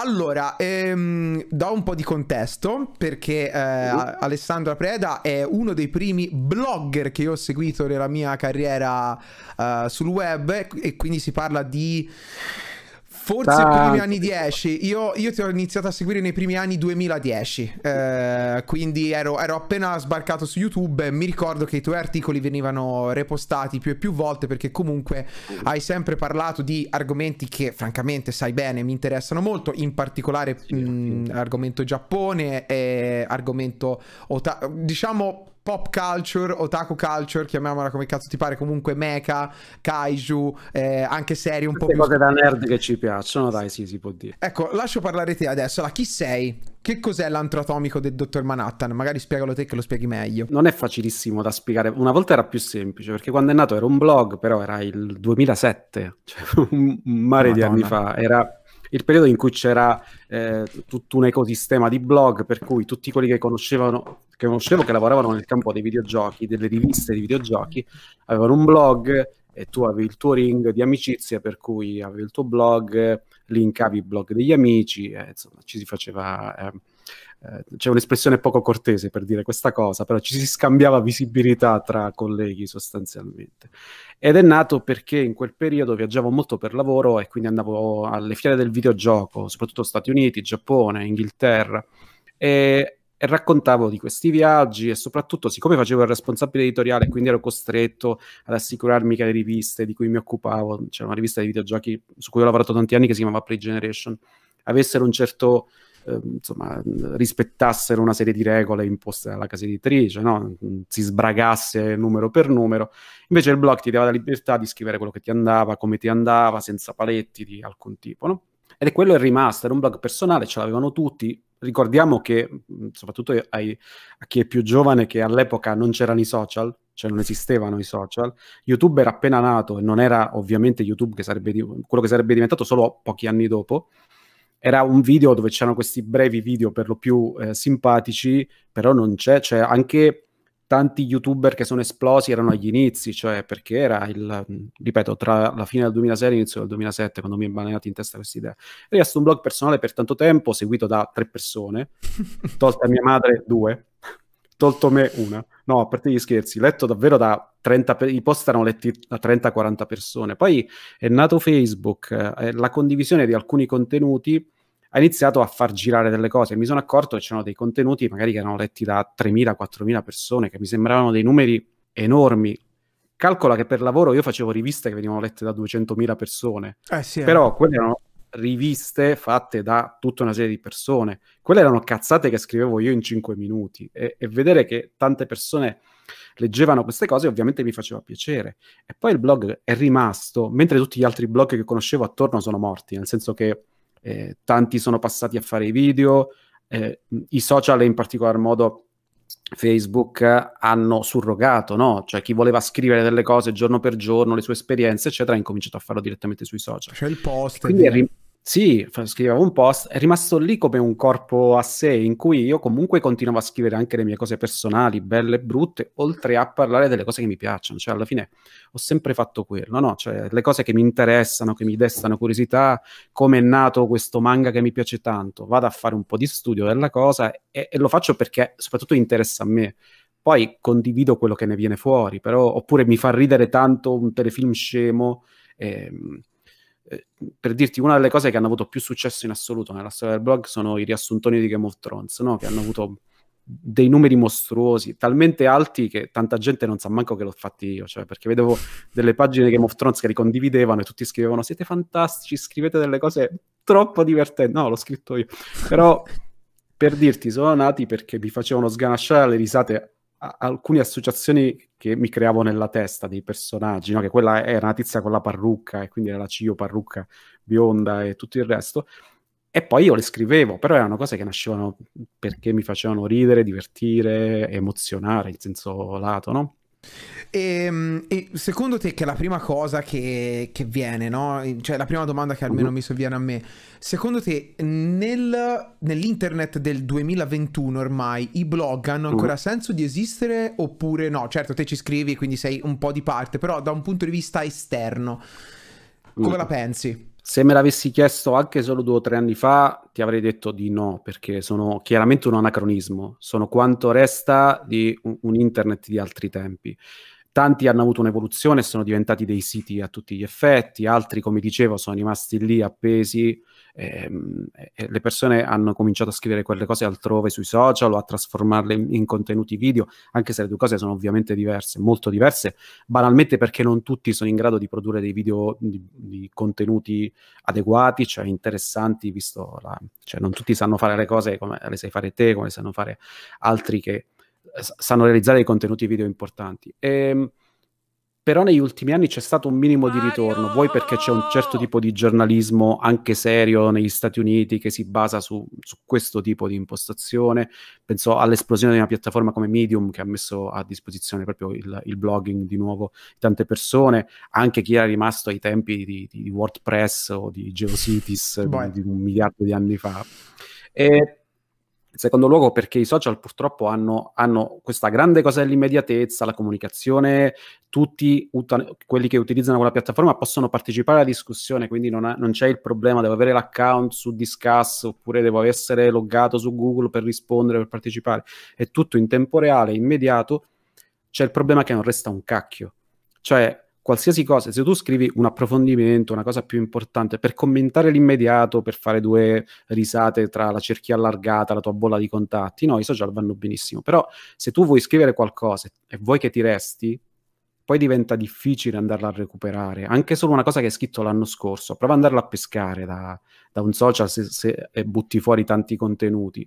Allora, ehm, do un po' di contesto perché eh, Alessandra Preda è uno dei primi blogger che io ho seguito nella mia carriera eh, sul web e quindi si parla di Forse nei primi anni 10, io, io, ti ho iniziato a seguire nei primi anni 2010, eh, quindi ero, ero, appena sbarcato su YouTube, mi ricordo che i tuoi articoli venivano repostati più e più volte perché comunque hai sempre parlato di argomenti che francamente sai bene mi interessano molto, in particolare mh, mm, argomento Giappone, eh, argomento diciamo pop culture, otaku culture, chiamiamola come cazzo ti pare, comunque mecha, kaiju, eh, anche serie un Queste po' più... cose da nerd che ci piacciono, dai, sì, si può dire. Ecco, lascio parlare te adesso, la chi sei? Che cos'è l'antroatomico del dottor Manhattan? Magari spiegalo te che lo spieghi meglio. Non è facilissimo da spiegare, una volta era più semplice, perché quando è nato era un blog, però era il 2007, cioè un mare Madonna. di anni fa, era il periodo in cui c'era eh, tutto un ecosistema di blog per cui tutti quelli che conoscevano che conoscevo che lavoravano nel campo dei videogiochi, delle riviste di videogiochi, avevano un blog e tu avevi il tuo ring di amicizia per cui avevi il tuo blog, linkavi il blog degli amici, eh, insomma ci si faceva... Ehm, eh, c'è un'espressione poco cortese per dire questa cosa, però ci si scambiava visibilità tra colleghi sostanzialmente. Ed è nato perché in quel periodo viaggiavo molto per lavoro e quindi andavo alle fiere del videogioco, soprattutto Stati Uniti, Giappone, Inghilterra. E, e raccontavo di questi viaggi e soprattutto siccome facevo il responsabile editoriale quindi ero costretto ad assicurarmi che le riviste di cui mi occupavo, c'era cioè una rivista di videogiochi su cui ho lavorato tanti anni che si chiamava Play Generation, avessero un certo Ehm, insomma, rispettassero una serie di regole imposte dalla casa editrice, no? si sbragasse numero per numero. Invece il blog ti dava la libertà di scrivere quello che ti andava, come ti andava, senza paletti di alcun tipo. No? Ed è quello che è rimasto, era un blog personale, ce l'avevano tutti, ricordiamo che, soprattutto ai, a chi è più giovane, che all'epoca non c'erano i social, cioè non esistevano i social, YouTube era appena nato e non era ovviamente YouTube che sarebbe, quello che sarebbe diventato solo pochi anni dopo, era un video dove c'erano questi brevi video per lo più eh, simpatici, però non c'è, cioè anche tanti youtuber che sono esplosi erano agli inizi, cioè perché era il, ripeto, tra la fine del 2006 e l'inizio del 2007, quando mi è balenato in testa questa idea. È rimasto un blog personale per tanto tempo, seguito da tre persone, tolta mia madre due, tolto me una, no, a parte gli scherzi, letto davvero da 30, i post erano letti da 30-40 persone. Poi è nato Facebook, eh, la condivisione di alcuni contenuti ha iniziato a far girare delle cose. Mi sono accorto che c'erano dei contenuti magari che erano letti da 3.000-4.000 persone, che mi sembravano dei numeri enormi. Calcola che per lavoro io facevo riviste che venivano lette da 200.000 persone. Eh sì, eh. Però quelle erano riviste fatte da tutta una serie di persone. Quelle erano cazzate che scrivevo io in cinque minuti e, e, vedere che tante persone leggevano queste cose ovviamente mi faceva piacere. E poi il blog è rimasto, mentre tutti gli altri blog che conoscevo attorno sono morti, nel senso che eh, tanti sono passati a fare i video, eh, i social in particolar modo Facebook hanno surrogato, no? Cioè chi voleva scrivere delle cose giorno per giorno, le sue esperienze, eccetera, ha incominciato a farlo direttamente sui social. C'è il post. quindi è, rim- sì, scrivevo un post, è rimasto lì come un corpo a sé, in cui io comunque continuavo a scrivere anche le mie cose personali, belle e brutte, oltre a parlare delle cose che mi piacciono. Cioè, alla fine ho sempre fatto quello, no? Cioè, le cose che mi interessano, che mi destano curiosità, come è nato questo manga che mi piace tanto. Vado a fare un po' di studio della cosa e, e lo faccio perché soprattutto interessa a me poi condivido quello che ne viene fuori, però, oppure mi fa ridere tanto un telefilm scemo, Eh, eh, per dirti una delle cose che hanno avuto più successo in assoluto nella storia del blog sono i riassuntoni di Game of Thrones, no? che hanno avuto dei numeri mostruosi, talmente alti che tanta gente non sa manco che l'ho fatti io, cioè perché vedevo delle pagine di Game of Thrones che li condividevano e tutti scrivevano siete fantastici, scrivete delle cose troppo divertenti, no l'ho scritto io, però per dirti sono nati perché mi facevano sganasciare le risate alcune associazioni che mi creavo nella testa dei personaggi, no? che quella era una tizia con la parrucca e quindi era la Cio parrucca bionda e tutto il resto. E poi io le scrivevo, però erano cose che nascevano perché mi facevano ridere, divertire, emozionare, in senso lato, no? E, ehm, e, secondo te che è la prima cosa che, che, viene, no? Cioè la prima domanda che almeno uh-huh. mi sovviene a me, secondo te nel, nell'internet del 2021 ormai i blog hanno uh-huh. ancora senso di esistere oppure no? Certo te ci scrivi quindi sei un po' di parte, però da un punto di vista esterno, come uh-huh. la pensi? se me l'avessi chiesto anche solo due o tre anni fa, ti avrei detto di no, perché sono chiaramente un anacronismo, sono quanto resta di un, un internet di altri tempi. Tanti hanno avuto un'evoluzione, sono diventati dei siti a tutti gli effetti, altri, come dicevo, sono rimasti lì appesi ehm, le persone hanno cominciato a scrivere quelle cose altrove sui social o a trasformarle in, in, contenuti video, anche se le due cose sono ovviamente diverse, molto diverse, banalmente perché non tutti sono in grado di produrre dei video di, di contenuti adeguati, cioè interessanti, visto la, cioè non tutti sanno fare le cose come le sai fare te, come le sanno fare altri che eh, sanno realizzare dei contenuti video importanti. E, ehm, però negli ultimi anni c'è stato un minimo di ritorno, vuoi perché c'è un certo tipo di giornalismo anche serio negli Stati Uniti che si basa su, su questo tipo di impostazione, penso all'esplosione di una piattaforma come Medium che ha messo a disposizione proprio il, il blogging di nuovo tante persone, anche chi era rimasto ai tempi di, di WordPress o di GeoCities di, boh. di un miliardo di anni fa. E in secondo luogo perché i social purtroppo hanno, hanno questa grande cosa dell'immediatezza, la comunicazione, tutti ut- quelli che utilizzano quella piattaforma possono partecipare alla discussione, quindi non, ha, non, c'è il problema, devo avere l'account su Discuss oppure devo essere loggato su Google per rispondere, per partecipare, è tutto in tempo reale, immediato, c'è il problema che non resta un cacchio. Cioè, qualsiasi cosa, se tu scrivi un approfondimento, una cosa più importante, per commentare l'immediato, per fare due risate tra la cerchia allargata, la tua bolla di contatti, no, i social vanno benissimo, però se tu vuoi scrivere qualcosa e vuoi che ti resti, poi diventa difficile andarla a recuperare, anche solo una cosa che hai scritto l'anno scorso, prova ad andarla a pescare da, da un social se, se, e butti fuori tanti contenuti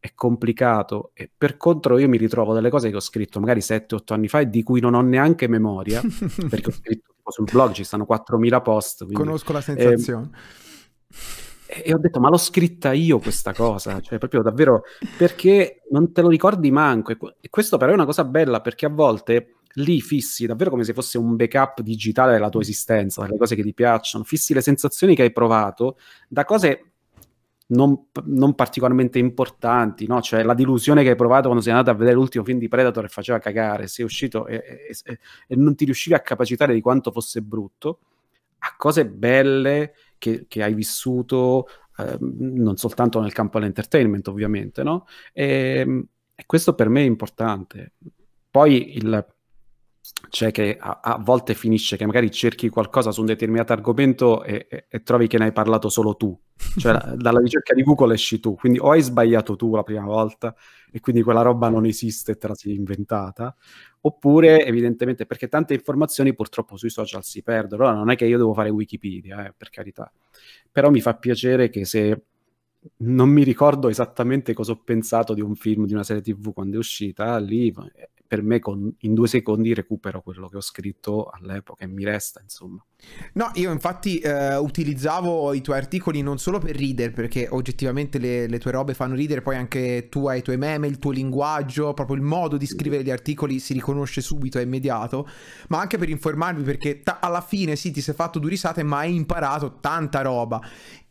è complicato e per contro io mi ritrovo delle cose che ho scritto magari 7-8 anni fa e di cui non ho neanche memoria, perché ho scritto sul blog ci stanno 4.000 post. Quindi, Conosco la ehm, sensazione. Eh, e ho detto, ma l'ho scritta io questa cosa, cioè proprio davvero perché non te lo ricordi manco. E questo però è una cosa bella perché a volte lì fissi davvero come se fosse un backup digitale della tua esistenza, delle cose che ti piacciono, fissi le sensazioni che hai provato da cose non, non, particolarmente importanti, no? Cioè la delusione che hai provato quando sei andato a vedere l'ultimo film di Predator e faceva cagare, sei uscito e, e, e, e non ti riuscivi a capacitare di quanto fosse brutto, a cose belle che, che hai vissuto, eh, non soltanto nel campo dell'entertainment ovviamente, no? Ehm, e, questo per me è importante. Poi il cioè che a, a, volte finisce che magari cerchi qualcosa su un determinato argomento e, e, e, trovi che ne hai parlato solo tu, cioè, dalla ricerca di Google esci tu, quindi o hai sbagliato tu la prima volta e quindi quella roba non esiste e te la sei inventata, oppure evidentemente perché tante informazioni purtroppo sui social si perdono, allora non è che io devo fare Wikipedia, eh, per carità, però mi fa piacere che se non mi ricordo esattamente cosa ho pensato di un film, di una serie tv quando è uscita, lì eh, per me con, in due secondi recupero quello che ho scritto all'epoca e mi resta, insomma. No, io infatti eh, utilizzavo i tuoi articoli non solo per ridere, perché oggettivamente le, le, tue robe fanno ridere, poi anche tu hai i tuoi meme, il tuo linguaggio, proprio il modo di scrivere gli articoli si riconosce subito, è immediato, ma anche per informarvi, perché ta- alla fine sì, ti sei fatto due risate, ma hai imparato tanta roba.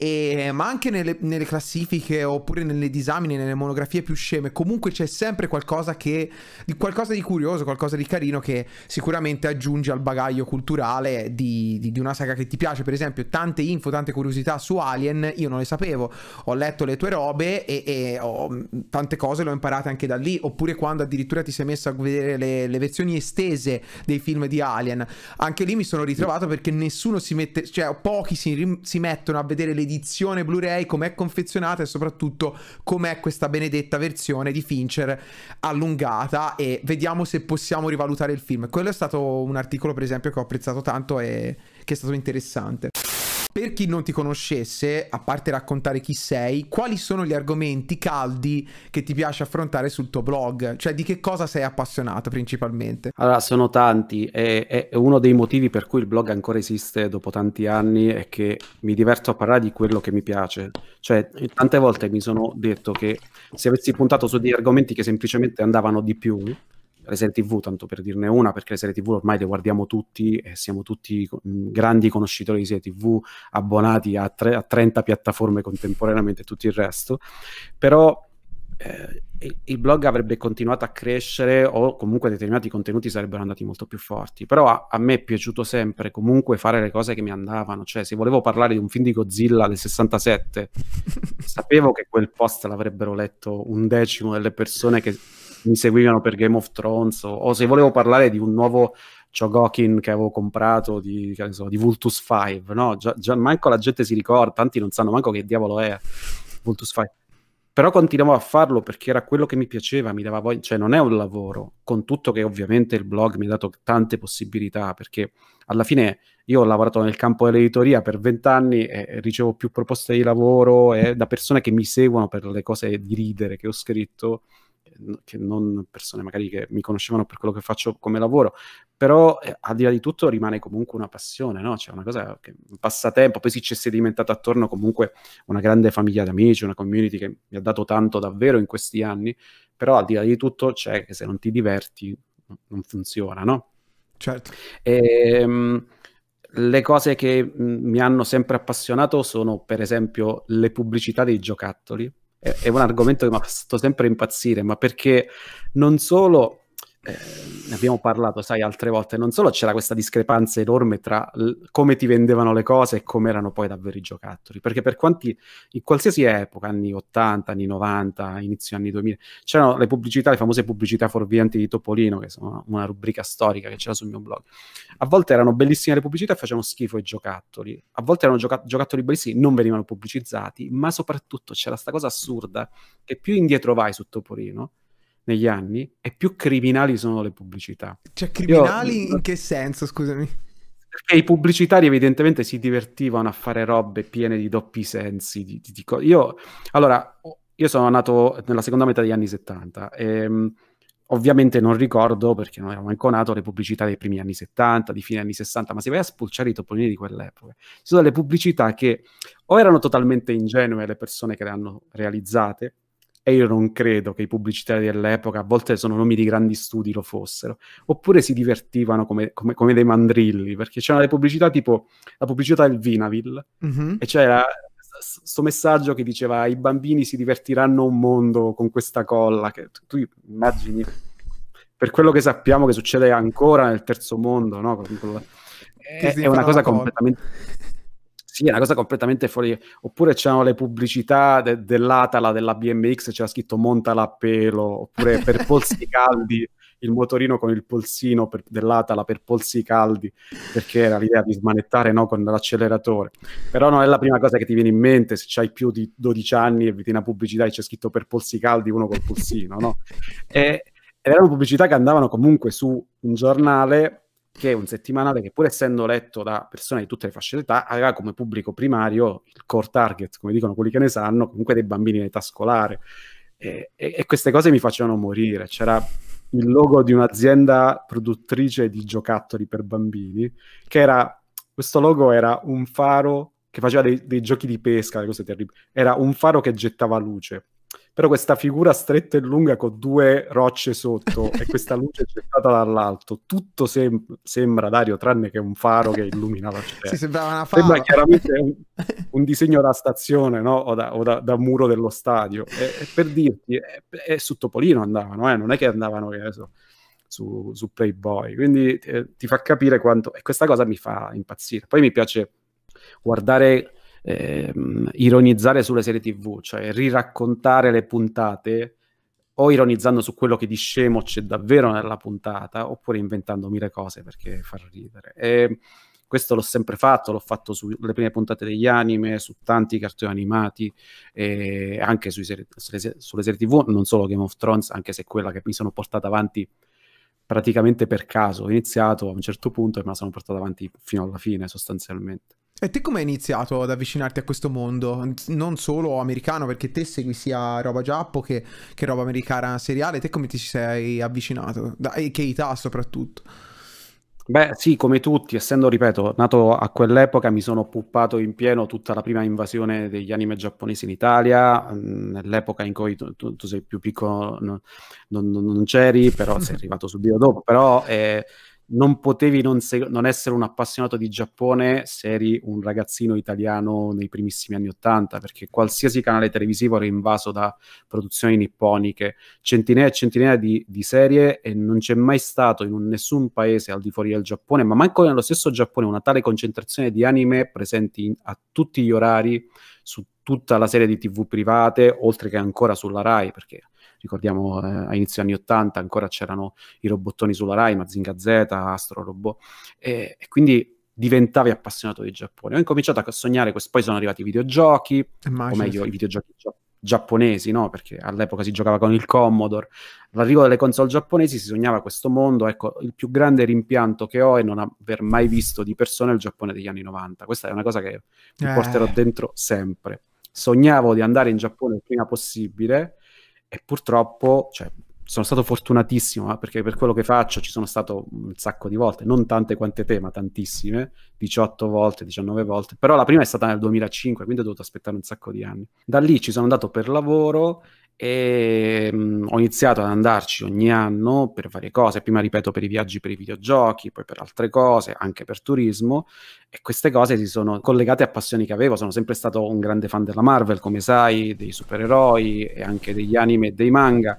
E, ma anche nelle, nelle classifiche oppure nelle disamine, nelle monografie più sceme, comunque c'è sempre qualcosa che, qualcosa di curioso, qualcosa di carino che sicuramente aggiunge al bagaglio culturale di di, di, una saga che ti piace, per esempio, tante info, tante curiosità su Alien, io non le sapevo, ho letto le tue robe e, e ho, mm, tante cose le ho imparate anche da lì, oppure quando addirittura ti sei messo a vedere le, le versioni estese dei film di Alien, anche lì mi sono ritrovato perché nessuno si mette, cioè pochi si, si mettono a vedere l'edizione Blu-ray, com'è confezionata e soprattutto com'è questa benedetta versione di Fincher allungata e vediamo se possiamo rivalutare il film. Quello è stato un articolo, per esempio, che ho apprezzato tanto e che è stato interessante. Per chi non ti conoscesse, a parte raccontare chi sei, quali sono gli argomenti caldi che ti piace affrontare sul tuo blog? Cioè di che cosa sei appassionato principalmente? Allora, sono tanti e, uno dei motivi per cui il blog ancora esiste dopo tanti anni è che mi diverto a parlare di quello che mi piace. Cioè, tante volte mi sono detto che se avessi puntato su degli argomenti che semplicemente andavano di più, le serie TV, tanto per dirne una, perché le serie TV ormai le guardiamo tutti e siamo tutti mm, grandi conoscitori di serie TV, abbonati a, tre, a 30 piattaforme contemporaneamente e tutto il resto, però eh, il blog avrebbe continuato a crescere o comunque determinati contenuti sarebbero andati molto più forti. Però a, a, me è piaciuto sempre comunque fare le cose che mi andavano, cioè se volevo parlare di un film di Godzilla del 67, sapevo che quel post l'avrebbero letto un decimo delle persone che mi seguivano per Game of Thrones o, o, se volevo parlare di un nuovo Chogokin che avevo comprato di, che so, di Vultus 5, no? Già, già, manco la gente si ricorda, tanti non sanno manco che diavolo è Vultus 5 però continuavo a farlo perché era quello che mi piaceva, mi dava voglia, cioè non è un lavoro, con tutto che ovviamente il blog mi ha dato tante possibilità, perché alla fine io ho lavorato nel campo dell'editoria per vent'anni e ricevo più proposte di lavoro e eh, da persone che mi seguono per le cose di ridere che ho scritto che non persone magari che mi conoscevano per quello che faccio come lavoro, però eh, al di là di tutto rimane comunque una passione, no? Cioè una cosa che un passatempo, poi sì, ci è sedimentata attorno comunque una grande famiglia di amici, una community che mi ha dato tanto davvero in questi anni, però al di là di tutto c'è cioè, che se non ti diverti non funziona, no? Certo. E, um, le cose che mi hanno sempre appassionato sono per esempio le pubblicità dei giocattoli è, un argomento che mi ha fatto sempre impazzire, ma perché non solo eh, ne abbiamo parlato, sai, altre volte, non solo c'era questa discrepanza enorme tra l- come ti vendevano le cose e come erano poi davvero i giocattoli, perché per quanti, in qualsiasi epoca, anni 80, anni 90, inizio anni 2000, c'erano le pubblicità, le famose pubblicità fuorvianti di Topolino, che sono una rubrica storica che c'era sul mio blog, a volte erano bellissime le pubblicità e facevano schifo i giocattoli, a volte erano gioca- giocattoli bellissimi, non venivano pubblicizzati, ma soprattutto c'era questa cosa assurda che più indietro vai su Topolino, negli anni e più criminali sono le pubblicità. Cioè, criminali Io... in che senso, scusami? Perché i pubblicitari evidentemente si divertivano a fare robe piene di doppi sensi. Di, di, di co- io, allora, io sono nato nella seconda metà degli anni 70 e ehm, ovviamente non ricordo, perché non ero manco nato, le pubblicità dei primi anni 70, di fine anni 60, ma se vai a spulciare i topolini di quell'epoca, ci sono delle pubblicità che o erano totalmente ingenue le persone che le hanno realizzate, e io non credo che i pubblicitari dell'epoca, a volte sono nomi di grandi studi, lo fossero, oppure si divertivano come, come, come dei mandrilli, perché c'erano le pubblicità tipo la pubblicità del Vinaville, mm-hmm. e c'era questo messaggio che diceva i bambini si divertiranno un mondo con questa colla, che tu, tu immagini per quello che sappiamo che succede ancora nel terzo mondo, no? Quello, eh, è, è, una cosa completamente sì, è una cosa completamente fuori. Oppure c'erano le pubblicità de- dell'Atala, della BMX, c'era scritto monta a pelo, oppure per polsi caldi, il motorino con il polsino per, dell'Atala per polsi caldi, perché era l'idea di smanettare no, con l'acceleratore. Però non è la prima cosa che ti viene in mente se hai più di 12 anni e vedi una pubblicità e c'è scritto per polsi caldi uno col polsino, no? E, eh, erano pubblicità che andavano comunque su un giornale che è un settimanale che pur essendo letto da persone di tutte le fasce d'età aveva come pubblico primario il core target, come dicono quelli che ne sanno, comunque dei bambini in età scolare. E, e, e queste cose mi facevano morire. C'era il logo di un'azienda produttrice di giocattoli per bambini, che era, questo logo era un faro che faceva dei, dei giochi di pesca, le cose terribili, era un faro che gettava luce però questa figura stretta e lunga con due rocce sotto e questa luce gettata dall'alto, tutto sem- sembra, Dario, tranne che un faro che illumina la città. sembrava una fava. Sembra chiaramente un, un, disegno da stazione no? o, da, o da, da muro dello stadio. E, e per dirti, è, è, su Topolino andavano, eh? non è che andavano, che so, su, su, Playboy. Quindi eh, ti fa capire quanto... E questa cosa mi fa impazzire. Poi mi piace guardare eh, ironizzare sulle serie tv, cioè riraccontare le puntate o ironizzando su quello che di scemo c'è davvero nella puntata, oppure inventando mille cose perché far ridere. E questo l'ho sempre fatto, l'ho fatto sulle prime puntate degli anime, su tanti cartoni animati, e anche serie, sulle, sulle, serie tv, non solo Game of Thrones, anche se quella che mi sono portata avanti praticamente per caso. Ho iniziato a un certo punto e me la sono portata avanti fino alla fine, sostanzialmente. E te come hai iniziato ad avvicinarti a questo mondo? Non solo americano, perché te segui sia roba giappo che, che roba americana seriale, te come ti sei avvicinato? Da, e che età soprattutto? Beh sì, come tutti, essendo, ripeto, nato a quell'epoca mi sono puppato in pieno tutta la prima invasione degli anime giapponesi in Italia, mm, nell'epoca in cui tu, tu, tu, sei più piccolo non, non, non c'eri, però sei arrivato subito dopo, però... Eh, non potevi non, se- non, essere un appassionato di Giappone se eri un ragazzino italiano nei primissimi anni Ottanta, perché qualsiasi canale televisivo era invaso da produzioni nipponiche, centinaia e centinaia di, di serie e non c'è mai stato in un, nessun paese al di fuori del Giappone, ma manco nello stesso Giappone, una tale concentrazione di anime presenti in, a tutti gli orari su tutta la serie di tv private, oltre che ancora sulla RAI, perché ricordiamo eh, a inizio anni 80 ancora c'erano i robottoni sulla Rai, Mazinga Z, Astro Robot, e, e quindi diventavi appassionato di Giappone. Ho incominciato a sognare, poi sono arrivati i videogiochi, Immagino, o meglio i videogiochi giapponesi, no? perché all'epoca si giocava con il Commodore. All'arrivo delle console giapponesi si sognava questo mondo, ecco, il più grande rimpianto che ho è non aver mai visto di persona il Giappone degli anni 90. Questa è una cosa che mi eh. porterò dentro sempre. Sognavo di andare in Giappone il prima possibile, e purtroppo cioè, sono stato fortunatissimo eh, perché per quello che faccio ci sono stato un sacco di volte, non tante quante te, ma tantissime, 18 volte, 19 volte, però la prima è stata nel 2005, quindi ho dovuto aspettare un sacco di anni. Da lì ci sono andato per lavoro e ehm, mh, ho iniziato ad andarci ogni anno per varie cose, prima ripeto per i viaggi per i videogiochi, poi per altre cose, anche per turismo e queste cose si sono collegate a passioni che avevo, sono sempre stato un grande fan della Marvel, come sai, dei supereroi e anche degli anime e dei manga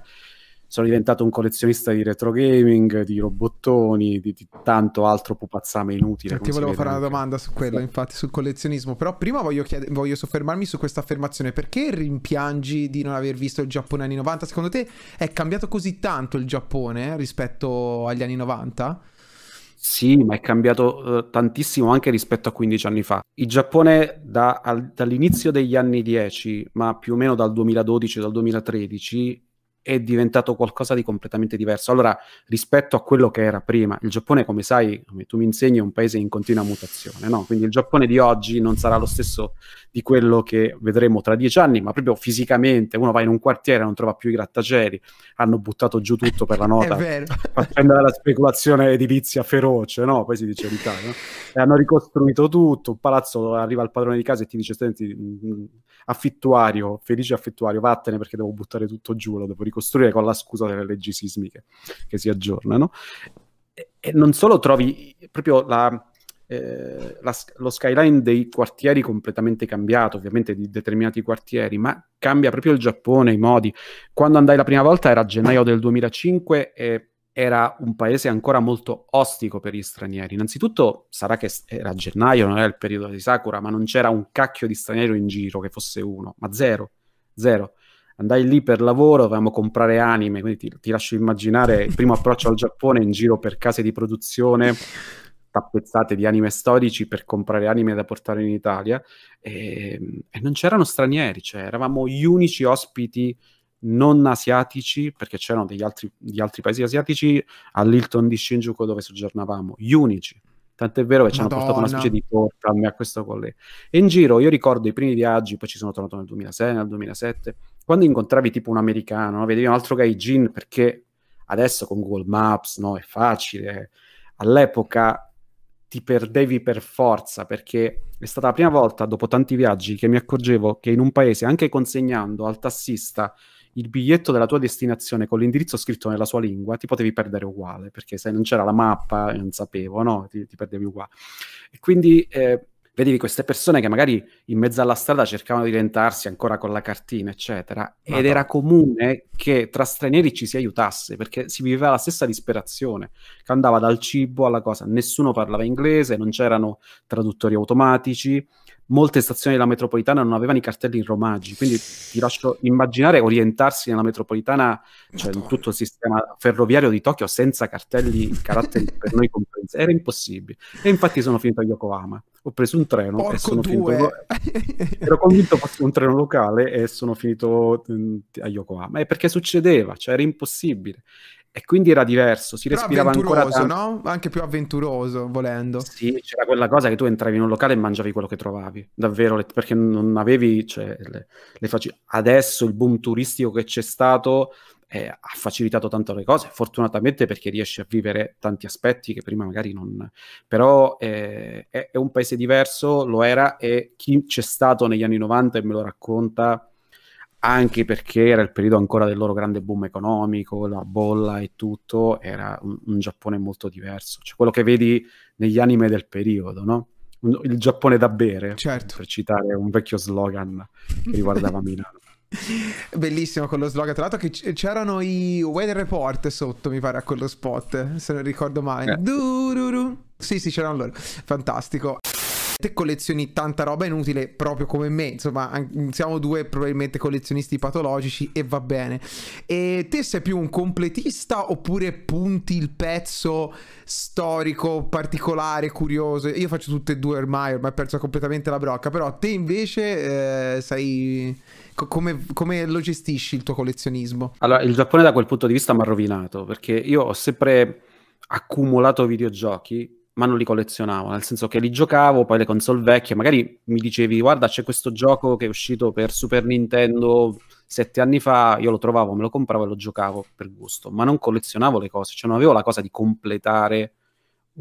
sono diventato un collezionista di retro gaming, di robottoni, di, di tanto altro pupazzame inutile. Cioè, ti volevo fare una domanda su quello, sì. infatti, sul collezionismo, però prima voglio, chied- voglio soffermarmi su questa affermazione. Perché rimpiangi di non aver visto il Giappone anni 90? Secondo te è cambiato così tanto il Giappone rispetto agli anni 90? Sì, ma è cambiato eh, tantissimo anche rispetto a 15 anni fa. Il Giappone da, al, dall'inizio degli anni 10, ma più o meno dal 2012, dal 2013, è diventato qualcosa di completamente diverso. Allora, rispetto a quello che era prima, il Giappone, come sai, come tu mi insegni, è un paese in continua mutazione, no? Quindi il Giappone di oggi non sarà lo stesso di quello che vedremo tra dieci anni, ma proprio fisicamente uno va in un quartiere e non trova più i grattacieli, hanno buttato giù tutto per la nota, facendo la speculazione edilizia feroce, no? Poi si dice l'Italia, no? E hanno ricostruito tutto, un palazzo arriva al padrone di casa e ti dice, senti, mm, mm, affittuario, felice affittuario, vattene perché devo buttare tutto giù, lo devo ricostruire con la scusa delle leggi sismiche che si aggiornano. E, e non solo trovi proprio la eh, la, lo skyline dei quartieri completamente cambiato, ovviamente di determinati quartieri, ma cambia proprio il Giappone, i modi. Quando andai la prima volta era a gennaio del 2005 e era un paese ancora molto ostico per gli stranieri. Innanzitutto sarà che era gennaio, non era il periodo di Sakura, ma non c'era un cacchio di straniero in giro che fosse uno, ma zero, zero. Andai lì per lavoro, dovevamo comprare anime, quindi ti, ti lascio immaginare il primo approccio al Giappone in giro per case di produzione, tappezzate di anime storici per comprare anime da portare in Italia e, ehm, e non c'erano stranieri, cioè eravamo gli unici ospiti non asiatici, perché c'erano degli altri, degli altri paesi asiatici all'Hilton di Shinjuku dove soggiornavamo, gli unici. Tant'è vero che ci hanno portato una specie di porta a questo collega. E in giro, io ricordo i primi viaggi, poi ci sono tornato nel 2006, nel 2007, quando incontravi tipo un americano, no? vedevi un altro gaijin, perché adesso con Google Maps no? è facile. All'epoca ti perdevi per forza perché è stata la prima volta dopo tanti viaggi che mi accorgevo che in un paese, anche consegnando al tassista il biglietto della tua destinazione con l'indirizzo scritto nella sua lingua, ti potevi perdere uguale perché se non c'era la mappa, non sapevo, no? ti, ti perdevi uguale. E quindi eh, vedevi queste persone che magari in mezzo alla strada cercavano di rientrarsi ancora con la cartina, eccetera, Madonna. ed era comune che tra stranieri ci si aiutasse, perché si viveva la stessa disperazione, che andava dal cibo alla cosa, nessuno parlava inglese, non c'erano traduttori automatici, molte stazioni della metropolitana non avevano i cartelli in romaggi, quindi ti lascio immaginare orientarsi nella metropolitana, cioè in tutto il sistema ferroviario di Tokyo senza cartelli in caratteri per noi comprensibili, era impossibile. E infatti sono finito a Yokohama, ho preso un treno Porco e sono due. finito ero convinto fosse un treno locale e sono finito a Yokohama. E perché succedeva, cioè era impossibile. E quindi era diverso, si Però respirava ancora tanto. no? Anche più avventuroso, volendo. Sì, c'era quella cosa che tu entravi in un locale e mangiavi quello che trovavi, davvero, perché non avevi... Cioè, le, le faci... Adesso il boom turistico che c'è stato eh, ha facilitato tanto le cose, fortunatamente perché riesci a vivere tanti aspetti che prima magari non... Però eh, è, è un paese diverso, lo era, e chi c'è stato negli anni 90 e me lo racconta anche perché era il periodo ancora del loro grande boom economico, la bolla e tutto, era un, un Giappone molto diverso. Cioè quello che vedi negli anime del periodo, no? il Giappone da bere, certo. per citare un vecchio slogan che riguardava Milano. Bellissimo quello slogan, tra l'altro che c'erano i weather report sotto, mi pare, a quello spot, se non ricordo male. Eh. Sì, sì, c'erano loro. Fantastico te collezioni tanta roba inutile proprio come me, insomma siamo due probabilmente collezionisti patologici e va bene. E te sei più un completista oppure punti il pezzo storico, particolare, curioso? Io faccio tutte e due ormai, ormai ho perso completamente la brocca, però te invece eh, sei... Come, come, lo gestisci il tuo collezionismo? Allora, il Giappone da quel punto di vista mi ha rovinato, perché io ho sempre accumulato videogiochi ma non li collezionavo, nel senso che li giocavo, poi le console vecchie, magari mi dicevi guarda c'è questo gioco che è uscito per Super Nintendo sette anni fa, io lo trovavo, me lo compravo e lo giocavo per gusto, ma non collezionavo le cose, cioè non avevo la cosa di completare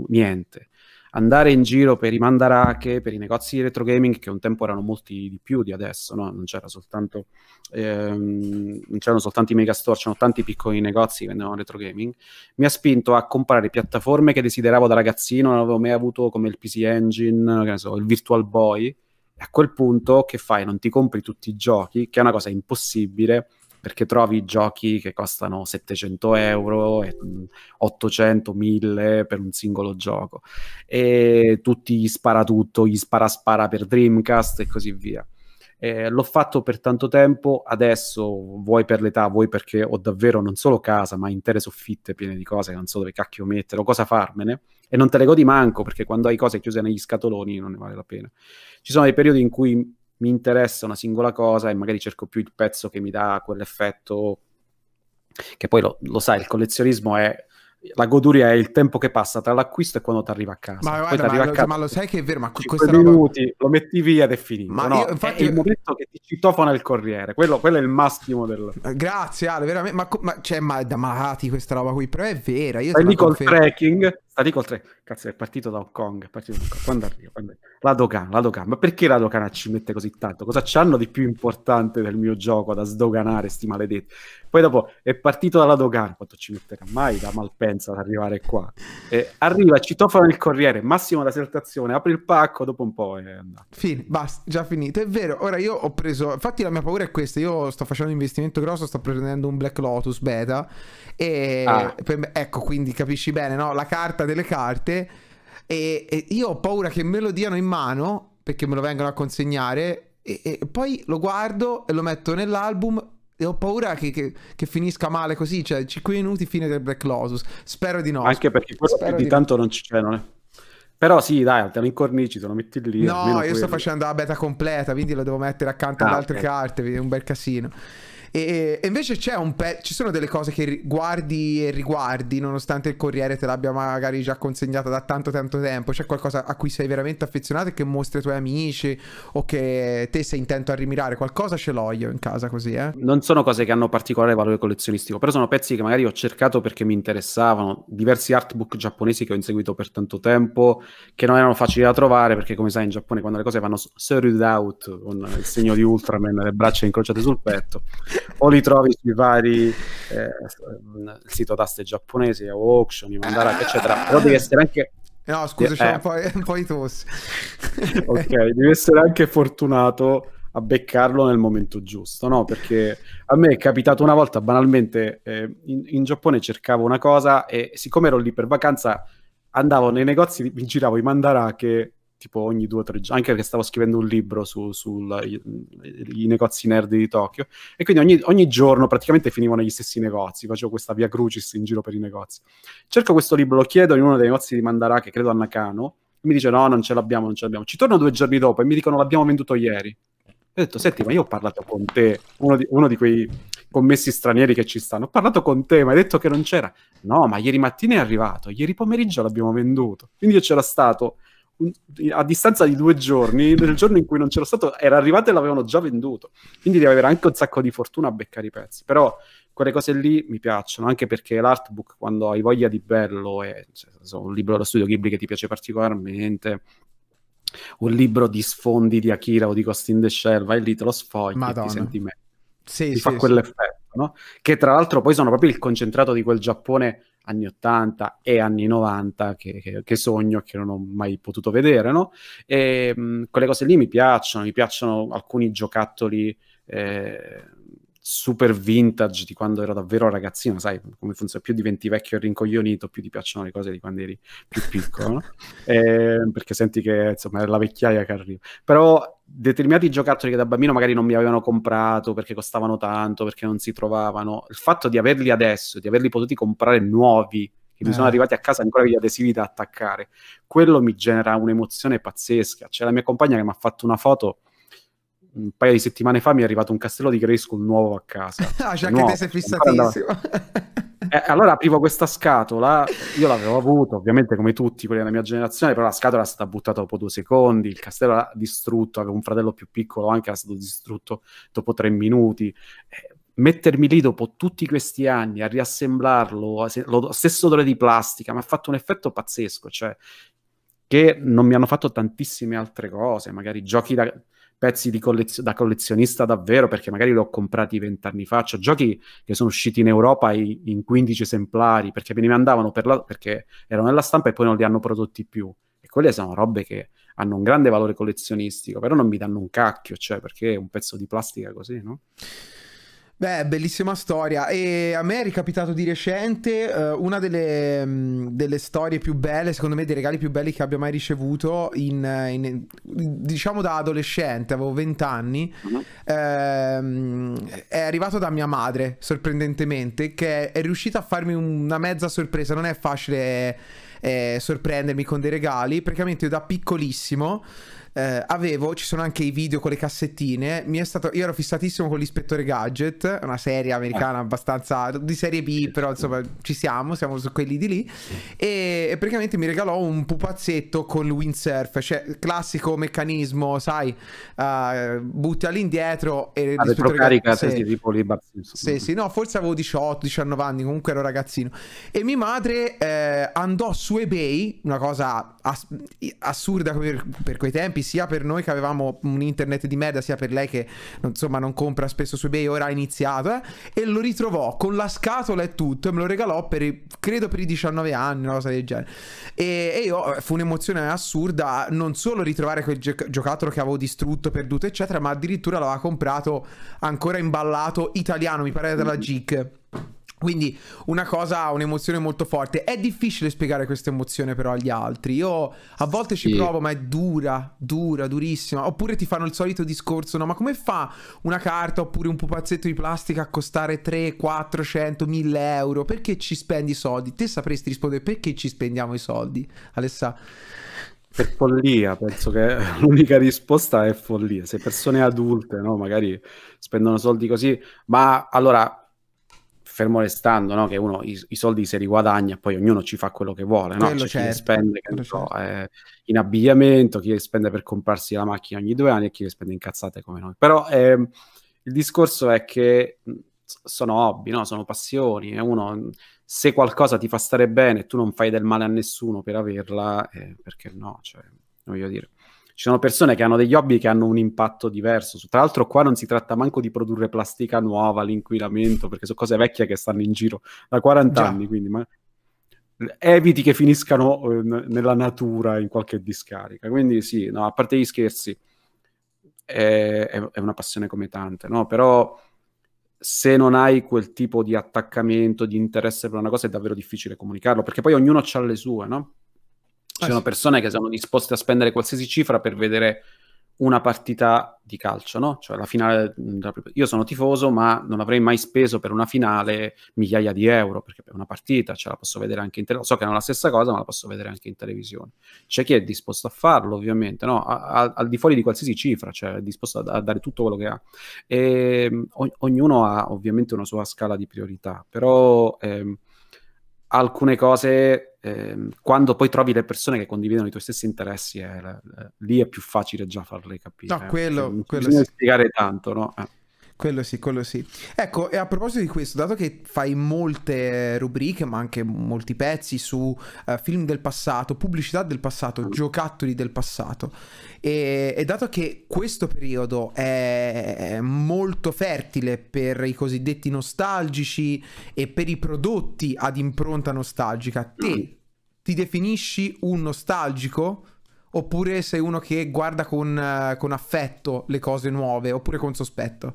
niente andare in giro per i mandarache, per i negozi di retro gaming, che un tempo erano molti di più di adesso, no? non, c'era soltanto, ehm, non c'erano soltanto i megastore, c'erano tanti piccoli negozi che vendevano retro gaming, mi ha spinto a comprare piattaforme che desideravo da ragazzino, non avevo mai avuto come il PC Engine, so, il Virtual Boy, e a quel punto che fai? Non ti compri tutti i giochi, che è una cosa impossibile, perché trovi giochi che costano 700 euro, 800, 1000 mm, per un singolo gioco, e tutti gli spara tutto, gli spara spara per Dreamcast e così via. Eh, l'ho fatto per tanto tempo, adesso vuoi per l'età, vuoi perché ho davvero non solo casa, ma intere soffitte piene di cose che non so dove cacchio mettere cosa farmene. E non te le godi manco perché quando hai cose chiuse negli scatoloni non ne vale la pena. Ci sono dei periodi in cui mi interessa una singola cosa e magari cerco più il pezzo che mi dà quell'effetto che poi lo, lo sai, il collezionismo è la goduria è il tempo che passa tra l'acquisto e quando ti arriva a casa. Ma, guarda, ma, lo, casa, ma lo, sai che è vero, ma questa minuti, roba... lo metti via ed è finito. Ma no? io, infatti, è il momento che ti citofona il corriere, quello, quello è il massimo del... Eh, grazie Ale, veramente, ma, ma, cioè, ma da malati questa roba qui, però è vera. Io Stai lì col tracking, Sta lì col Cazzo, è partito da Hong Kong. È partito da Hong Kong. Quando arriva? Quando La dogana, la dogana. Ma perché la dogana ci mette così tanto? Cosa c'hanno di più importante del mio gioco da sdoganare, sti maledetti? Poi dopo è partito dalla dogana. Quanto ci metterà mai da Malpensa ad arrivare qua? Eh, arriva, citofano il corriere, massimo la esaltazione, apri il pacco, dopo un po' è andato. Fin, basta, già finito. È vero, ora io ho preso... Infatti la mia paura è questa. Io sto facendo un investimento grosso, sto prendendo un Black Lotus beta. E... Ah. Ecco, quindi capisci bene, no? La carta delle carte e, e io ho paura che me lo diano in mano perché me lo vengono a consegnare e, e poi lo guardo e lo metto nell'album e ho paura che, che, che, finisca male così, cioè 5 minuti fine del Black Lotus. Spero di no. Anche perché questo più di, tanto no. non c'è, non è. Però sì, dai, te lo incornici, te lo metti lì. No, io quello. sto facendo la beta completa, quindi lo devo mettere accanto ah, ad altre okay. carte, un bel casino. E, e invece c'è un pezzo, ci sono delle cose che guardi e riguardi, nonostante il Corriere te l'abbia magari già consegnata da tanto tanto tempo, c'è qualcosa a cui sei veramente affezionato e che mostri ai tuoi amici o che te sei intento a rimirare, qualcosa ce l'ho io in casa così, eh? Non sono cose che hanno particolare valore collezionistico, però sono pezzi che magari ho cercato perché mi interessavano, diversi artbook giapponesi che ho inseguito per tanto tempo, che non erano facili da trovare perché come sai in Giappone quando le cose vanno sorted out con il segno di Ultraman, le braccia incrociate sul petto o li trovi sui vari eh, sito taste giapponesi o auction, i mandarati eccetera però devi essere anche eh, no scusa eh, c'è un po', eh, un po' di tosse ok devi essere anche fortunato a beccarlo nel momento giusto, no? Perché a me è capitato una volta, banalmente, eh, in, in, Giappone cercavo una cosa e siccome ero lì per vacanza, andavo nei negozi, mi giravo i mandarake tipo ogni due o tre giorni, anche perché stavo scrivendo un libro sui negozi nerd di Tokyo, e quindi ogni, ogni, giorno praticamente finivo negli stessi negozi, facevo questa via crucis in giro per i negozi. Cerco questo libro, lo chiedo in uno dei negozi di Mandara, che credo a Nakano, e mi dice no, non ce l'abbiamo, non ce l'abbiamo. Ci torno due giorni dopo e mi dicono l'abbiamo venduto ieri. E ho detto, senti, ma io ho parlato con te, uno di, uno di quei commessi stranieri che ci stanno, ho parlato con te, mi hai detto che non c'era. No, ma ieri mattina è arrivato, ieri pomeriggio l'abbiamo venduto. Quindi io c'era stato a distanza di due giorni, nel giorno in cui non c'era stato, era arrivato e l'avevano già venduto. Quindi devi avere anche un sacco di fortuna a beccare i pezzi. Però quelle cose lì mi piacciono, anche perché l'artbook, quando hai voglia di bello, è cioè, so, un libro dello studio Ghibli che ti piace particolarmente, un libro di sfondi di Akira o di Ghost in the Shell, vai lì, te lo sfogli Madonna. e ti senti meglio. Sì, ti sì, fa sì. quell'effetto. Ecco, no? che tra l'altro poi sono proprio il concentrato di quel Giappone anni 80 e anni 90 che, che, che sogno, che non ho mai potuto vedere, no? E ehm, mh, quelle cose lì mi piacciono, mi piacciono alcuni giocattoli eh, super vintage di quando ero davvero ragazzino, sai come funziona, più diventi vecchio e rincoglionito, più ti piacciono le cose di quando eri più piccolo, no? e, ehm, perché senti che insomma è la vecchiaia che arriva. Però determinati giocattoli che da bambino magari non mi avevano comprato perché costavano tanto, perché non si trovavano, il fatto di averli adesso, di averli potuti comprare nuovi, che mi eh. sono arrivati a casa ancora gli adesivi da attaccare, quello mi genera un'emozione pazzesca. C'è la mia compagna che mi ha fatto una foto un paio di settimane fa mi è arrivato un castello di Grayskull nuovo a casa. Ah, cioè, che te sei fissatissimo. Eh, allora aprivo questa scatola, io l'avevo avuto, ovviamente come tutti quelli della mia generazione, però la scatola è stata buttata dopo due secondi, il castello era distrutto, avevo un fratello più piccolo anche, era stato distrutto dopo tre minuti. Eh, mettermi lì dopo tutti questi anni a riassemblarlo, lo stesso odore di plastica, mi ha fatto un effetto pazzesco, cioè che non mi hanno fatto tantissime altre cose, magari giochi da pezzi collezio- da collezionista davvero, perché magari li ho comprati vent'anni fa, c'ho giochi che sono usciti in Europa in 15 esemplari, perché me ne mandavano per la- perché erano nella stampa e poi non li hanno prodotti più. E quelle sono robe che hanno un grande valore collezionistico, però non mi danno un cacchio, cioè, perché è un pezzo di plastica così, no? Beh, bellissima storia. E a me è ricapitato di recente eh, una delle, mh, mm, delle, storie più belle, secondo me, dei regali più belli che abbia mai ricevuto, in, in, diciamo da adolescente, avevo 20 anni. Eh, è arrivato da mia madre, sorprendentemente, che è riuscita a farmi una mezza sorpresa. Non è facile eh, sorprendermi con dei regali. Praticamente io da piccolissimo eh, avevo, ci sono anche i video con le cassettine, mi è stato, io ero fissatissimo con l'ispettore Gadget, una serie americana ah. abbastanza di serie B, però insomma ci siamo, siamo su quelli di lì, e, e praticamente mi regalò un pupazzetto con il windsurf, cioè classico meccanismo, sai, uh, butti all'indietro e... Ah, retrocarica, se, sì, tipo lì, sì, sì, no, forse avevo 18-19 anni, comunque ero ragazzino, e mia madre eh, andò su eBay, una cosa ass assurda per, per quei tempi, tempi, sia per noi che avevamo un internet di merda, sia per lei che insomma non compra spesso su eBay, ora ha iniziato, eh, e lo ritrovò con la scatola e tutto, e me lo regalò per, credo per i 19 anni, una cosa del genere. E, e io, eh, fu un'emozione assurda, non solo ritrovare quel gioc- giocattolo che avevo distrutto, perduto, eccetera, ma addirittura l'aveva comprato ancora imballato italiano, mi pare dalla mm. GIC. Quindi una cosa, un'emozione molto forte. È difficile spiegare questa emozione però agli altri. Io a volte sì. ci provo, ma è dura, dura, durissima. Oppure ti fanno il solito discorso, no? Ma come fa una carta oppure un pupazzetto di plastica a costare 3, 4, 100, 1000 euro? Perché ci spendi i soldi? Te sapresti rispondere perché ci spendiamo i soldi, Alessà? Per follia, penso che l'unica risposta è follia. Se persone adulte, no? Magari spendono soldi così, ma allora fermo restando no, che uno i, i, soldi si riguadagna, poi ognuno ci fa quello che vuole, no? cioè, certo. chi li certo, spende so, certo. eh, in abbigliamento, chi li spende per comprarsi la macchina ogni due anni e chi li spende in cazzate come noi. Però eh, il discorso è che sono hobby, no? sono passioni, uno se qualcosa ti fa stare bene e tu non fai del male a nessuno per averla, eh, perché no? Cioè, voglio dire ci sono persone che hanno degli hobby che hanno un impatto diverso. Tra l'altro, qua non si tratta manco di produrre plastica nuova, l'inquinamento, perché sono cose vecchie che stanno in giro da 40 Già. anni, quindi ma... eviti che finiscano eh, nella natura in qualche discarica. Quindi sì, no, a parte gli scherzi, è, è una passione come tante, no? Però se non hai quel tipo di attaccamento, di interesse per una cosa, è davvero difficile comunicarlo, perché poi ognuno ha le sue, no? Ci sono persone che sono disposte a spendere qualsiasi cifra per vedere una partita di calcio, no? Cioè la finale. Mm, io sono tifoso, ma non avrei mai speso per una finale migliaia di euro perché per una partita ce cioè, la posso vedere anche in televisione. So che non è la stessa cosa, ma la posso vedere anche in televisione. C'è chi è disposto a farlo, ovviamente, no? A, al di fuori di qualsiasi cifra, cioè è disposto a, a dare tutto quello che ha. E, ehm, o, ognuno ha ovviamente una sua scala di priorità, però. Ehm, alcune cose, eh, quando poi trovi le persone che condividono i tuoi stessi interessi, eh, lì è più facile già farle capire. No, eh. quello, eh. quello bisogna sì. spiegare tanto, no? Eh. Quello sì, quello sì. Ecco, e a proposito di questo, dato che fai molte rubriche, ma anche molti pezzi su uh, film del passato, pubblicità del passato, mm. giocattoli del passato, e, e dato che questo periodo è molto fertile per i cosiddetti nostalgici e per i prodotti ad impronta nostalgica, te mm. ti definisci un nostalgico? Oppure sei uno che guarda con, eh, con affetto le cose nuove, oppure con sospetto?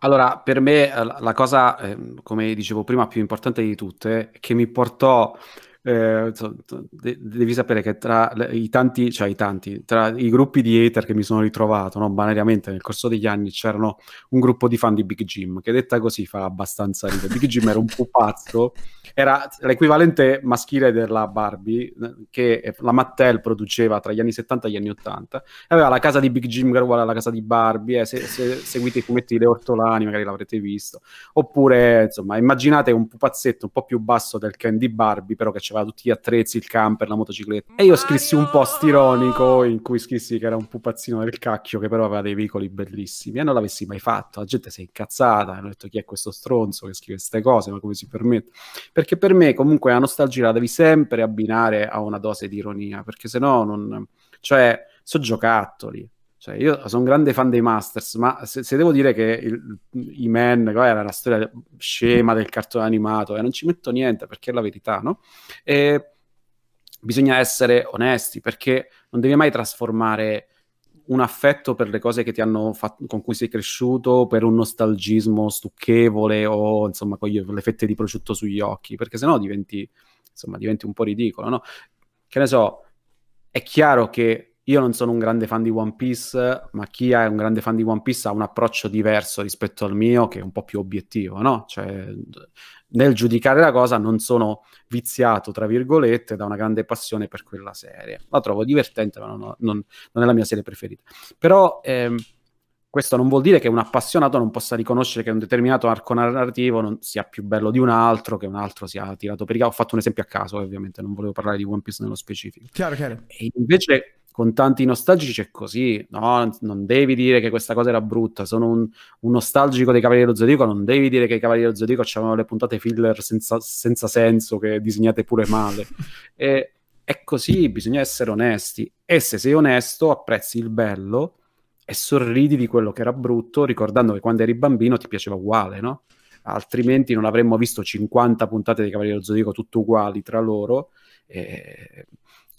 Allora, per me eh, la cosa, ehm, come dicevo prima, più importante di tutte, che mi portò, eh, devi sapere che tra i tanti, cioè i tanti, tra i gruppi di hater che mi sono ritrovato, no, banalmente nel corso degli anni c'erano un gruppo di fan di Big Jim, che detta così fa abbastanza ridere. Big Jim era un pupazzo era l'equivalente maschile della Barbie che la Mattel produceva tra gli anni 70 e gli anni 80 aveva la casa di Big Jim che era uguale alla casa di Barbie eh, se, se, seguite i fumetti di Le Ortolani magari l'avrete visto oppure insomma immaginate un pupazzetto un po' più basso del Candy Barbie però che aveva tutti gli attrezzi il camper la motocicletta e io scrissi un post ironico in cui scrissi che era un pupazzino del cacchio che però aveva dei veicoli bellissimi e non l'avessi mai fatto la gente si è incazzata hanno detto chi è questo stronzo che scrive queste cose ma come si permette perché perché per me comunque la nostalgia la devi sempre abbinare a una dose di ironia, perché se no non... cioè, sono giocattoli. Cioè, io sono un grande fan dei Masters, ma se, se devo dire che il, i Men era la storia scema del cartone animato, e eh, non ci metto niente perché è la verità, no? E bisogna essere onesti perché non devi mai trasformare un affetto per le cose che ti hanno fatto, con cui sei cresciuto, per un nostalgismo stucchevole o insomma con le fette di prosciutto sugli occhi, perché sennò diventi, insomma, diventi un po' ridicolo, no? Che ne so, è chiaro che io non sono un grande fan di One Piece, ma chi è un grande fan di One Piece ha un approccio diverso rispetto al mio, che è un po' più obiettivo, no? Cioè, nel giudicare la cosa non sono viziato, tra virgolette, da una grande passione per quella serie. La trovo divertente, ma non, non, non è la mia serie preferita. Però ehm, questo non vuol dire che un appassionato non possa riconoscere che un determinato arco narrativo non sia più bello di un altro, che un altro sia tirato per i Ho fatto un esempio a caso, ovviamente, non volevo parlare di One Piece nello specifico. Chiaro, chiaro. E invece con tanti nostalgici è così, no? Non devi dire che questa cosa era brutta, sono un, un nostalgico dei Cavalieri dello Zodico, non devi dire che i Cavalieri dello Zodico avevano le puntate filler senza, senza, senso, che disegnate pure male. e, è così, bisogna essere onesti. E se sei onesto, apprezzi il bello e sorridi di quello che era brutto, ricordando che quando eri bambino ti piaceva uguale, no? Altrimenti non avremmo visto 50 puntate di Cavalieri Zodico tutte uguali tra loro. Eh,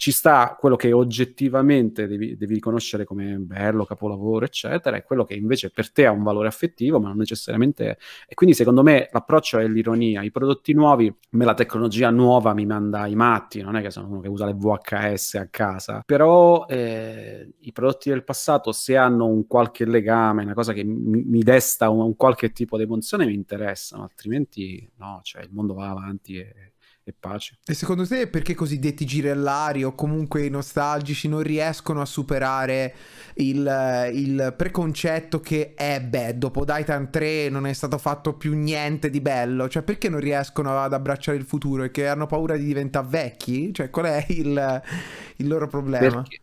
ci sta quello che oggettivamente devi, devi, riconoscere come bello, capolavoro, eccetera, e quello che invece per te ha un valore affettivo, ma non necessariamente... E quindi secondo me l'approccio è l'ironia. I prodotti nuovi, me la tecnologia nuova mi manda i matti, non è che sono uno che usa le VHS a casa, però eh, i prodotti del passato, se hanno un qualche legame, una cosa che mi, mi desta un, un, qualche tipo di emozione, mi interessano, altrimenti no, cioè il mondo va avanti e e pace. E secondo te perché cosiddetti girellari o comunque i nostalgici non riescono a superare il, il preconcetto che è eh, beh, dopo Titan 3 non è stato fatto più niente di bello? Cioè perché non riescono ad abbracciare il futuro e che hanno paura di diventare vecchi? Cioè qual è il, il loro problema? Perché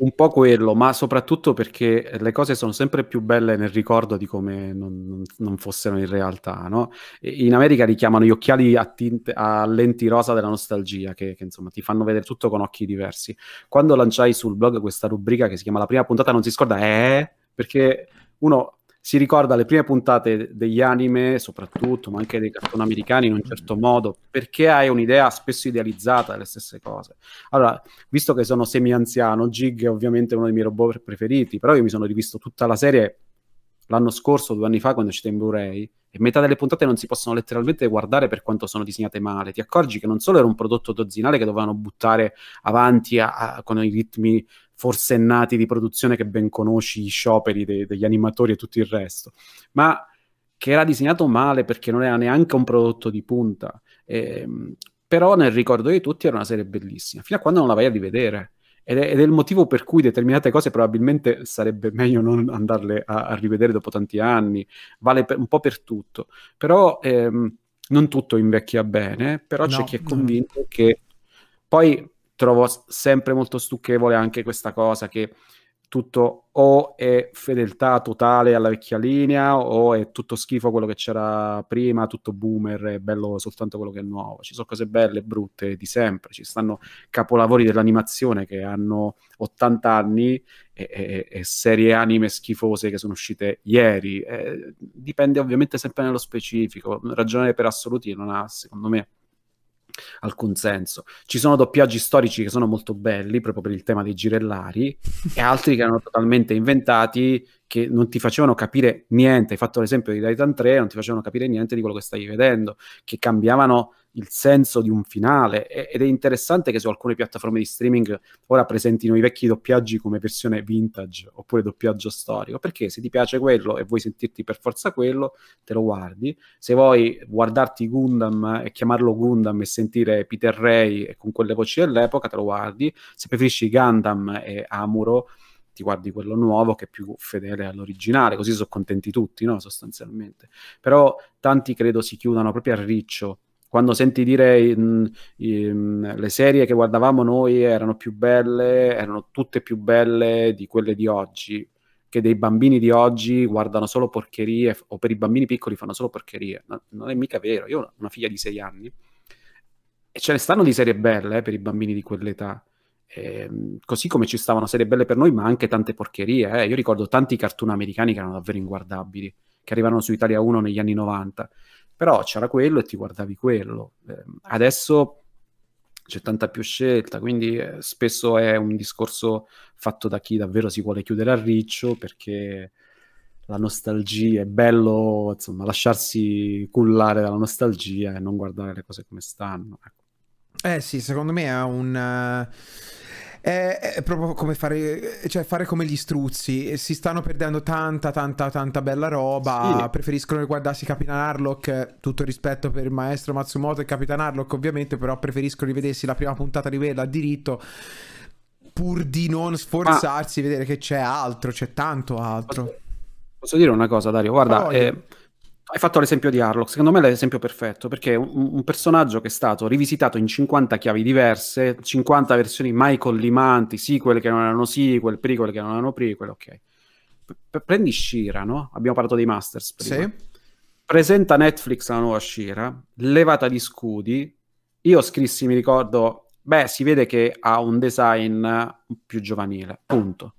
un po' quello, ma soprattutto perché le cose sono sempre più belle nel ricordo di come non, non fossero in realtà, no? In America li chiamano gli occhiali a, tinte, a lenti rosa della nostalgia, che, che, insomma ti fanno vedere tutto con occhi diversi. Quando lanciai sul blog questa rubrica che si chiama La prima puntata non si scorda, eh, perché uno si ricorda le prime puntate degli anime, soprattutto, ma anche dei cartoni americani in un mm. certo modo, perché hai un'idea spesso idealizzata delle stesse cose. Allora, visto che sono semi-anziano, Jig è ovviamente uno dei miei robot preferiti, però io mi sono rivisto tutta la serie l'anno scorso, due anni fa, quando è uscita in Blu-ray, e metà delle puntate non si possono letteralmente guardare per quanto sono disegnate male. Ti accorgi che non solo era un prodotto dozzinale che dovevano buttare avanti a, a, con i ritmi forsennati di produzione che ben conosci, gli scioperi de- degli animatori e tutto il resto, ma che era disegnato male perché non era neanche un prodotto di punta. E, ehm, però nel ricordo di tutti era una serie bellissima, fino a quando non la vai a rivedere. Ed è, ed è, il motivo per cui determinate cose probabilmente sarebbe meglio non andarle a, a rivedere dopo tanti anni, vale per, un po' per tutto, però ehm, non tutto invecchia bene, però no, c'è chi è convinto che poi trovo sempre molto stucchevole anche questa cosa che tutto o è fedeltà totale alla vecchia linea o è tutto schifo quello che c'era prima, tutto boomer, è bello soltanto quello che è nuovo. Ci sono cose belle e brutte di sempre, ci stanno capolavori dell'animazione che hanno 80 anni e, e, e serie anime schifose che sono uscite ieri. Eh, dipende ovviamente sempre nello specifico, ragionare per assoluti non ha, secondo me, alcun senso. Ci sono doppiaggi storici che sono molto belli proprio per il tema dei girellari e altri che erano totalmente inventati che non ti facevano capire niente. Hai fatto l'esempio di Titan 3, non ti facevano capire niente di quello che stavi vedendo, che cambiavano il senso di un finale. ed è interessante che su alcune piattaforme di streaming ora presentino i vecchi doppiaggi come versione vintage oppure doppiaggio storico, perché se ti piace quello e vuoi sentirti per forza quello, te lo guardi. Se vuoi guardarti Gundam e chiamarlo Gundam e sentire Peter Ray con quelle voci dell'epoca, te lo guardi. Se preferisci Gundam e Amuro ti guardi quello nuovo che è più fedele all'originale, così sono contenti tutti, no? sostanzialmente. Però tanti credo si chiudano proprio al riccio. Quando senti dire mh, mh, ehm, le serie che guardavamo noi erano più belle, erano tutte più belle di quelle di oggi, che dei bambini di oggi guardano solo porcherie o per i bambini piccoli fanno solo porcherie. No, non è mica vero. Io ho una figlia di sei anni e ce ne stanno di serie belle eh, per i bambini di quell'età. Ehm, così come ci stavano serie belle per noi, ma anche tante porcherie. Eh. Io ricordo tanti cartoon americani che erano davvero inguardabili, che arrivavano su Italia 1 negli anni 90. Però c'era quello e ti guardavi quello. Eh, adesso c'è tanta più scelta, quindi eh, spesso è un discorso fatto da chi davvero si vuole chiudere al riccio perché la nostalgia, è bello insomma lasciarsi cullare dalla nostalgia e non guardare le cose come stanno. Ecco. Eh sì, secondo me è un... Eh, è, è, proprio come fare, cioè fare come gli struzzi. Si stanno perdendo tanta, tanta, tanta bella roba. Sì. Preferiscono guardarsi Capitan Harlock. Tutto rispetto per il maestro Matsumoto e Capitan Harlock, ovviamente. Però preferiscono rivedersi la prima puntata di Vela a diritto. Pur di non sforzarsi, Ma... vedere che c'è altro, c'è tanto altro. Posso, dire una cosa, Dario? Guarda, oh, eh, hai fatto l'esempio di Harlock, secondo me è l'esempio perfetto, perché è un, un, personaggio che è stato rivisitato in 50 chiavi diverse, 50 versioni mai collimanti, sequel che non erano sequel, prequel che non erano prequel, ok. P- prendi Shira, no? Abbiamo parlato dei Masters prima. Sì. Presenta Netflix la nuova Shira, levata di scudi. Io scrissi, mi ricordo, beh, si vede che ha un design più giovanile, punto.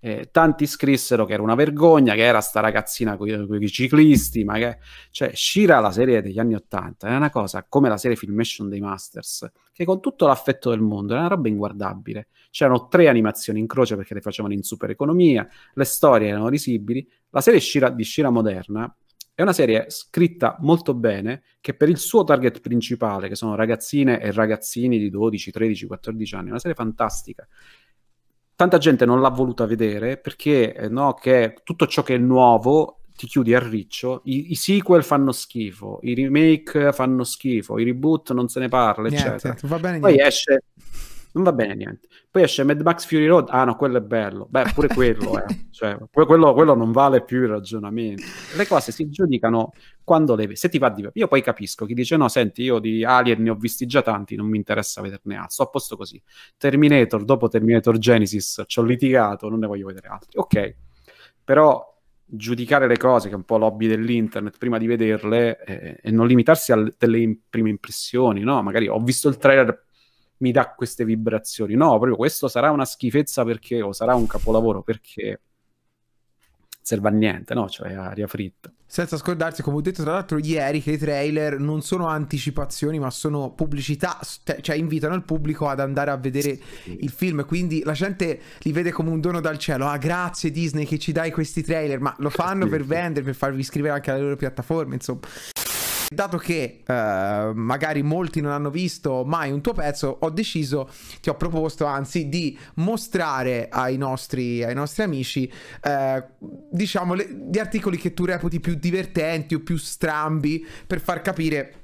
Eh, tanti scrissero che era una vergogna, che era sta ragazzina con i ciclisti, ma che... Cioè, Shira, la serie degli anni Ottanta, è una cosa come la serie Filmation dei Masters, che con tutto l'affetto del mondo era una roba inguardabile. C'erano tre animazioni in croce perché le facevano in super economia, le storie erano risibili. La serie Shira, di Shira moderna è una serie scritta molto bene che per il suo target principale, che sono ragazzine e ragazzini di 12, 13, 14 anni, è una serie fantastica tanta gente non l'ha voluta vedere perché eh, no, che tutto ciò che è nuovo ti chiudi a riccio, I, i, sequel fanno schifo, i remake fanno schifo, i reboot non se ne parla, niente, eccetera. Bene, Poi esce non va bene niente. Poi esce Mad Max Fury Road, ah no, quello è bello. Beh, pure quello, eh. cioè, quello, quello, non vale più il ragionamento. Le cose si giudicano quando le se ti va di Io poi capisco chi dice no, senti, io di Alien ne ho visti già tanti, non mi interessa vederne altro. Sto a posto così. Terminator, dopo Terminator Genesis, ci ho litigato, non ne voglio vedere altri. Ok. Però giudicare le cose, che è un po' lobby dell'internet, prima di vederle eh, e non limitarsi a alle prime impressioni, no? Magari ho visto il trailer mi dà queste vibrazioni. No, proprio questo sarà una schifezza perché, o sarà un capolavoro perché serve a niente, no? Cioè aria fritta. Senza scordarsi, come ho detto tra l'altro ieri, che i trailer non sono anticipazioni, ma sono pubblicità, cioè invitano il pubblico ad andare a vedere sì. il film, quindi la gente li vede come un dono dal cielo. Ah, grazie Disney che ci dai questi trailer, ma lo fanno sì. per vendere, per farvi iscrivere anche alle loro piattaforme, insomma. Dato che eh, magari molti non hanno visto mai un tuo pezzo, ho deciso, ti ho proposto anzi di mostrare ai nostri, ai nostri amici, eh, diciamo, le, gli articoli che tu reputi più divertenti o più strambi per far capire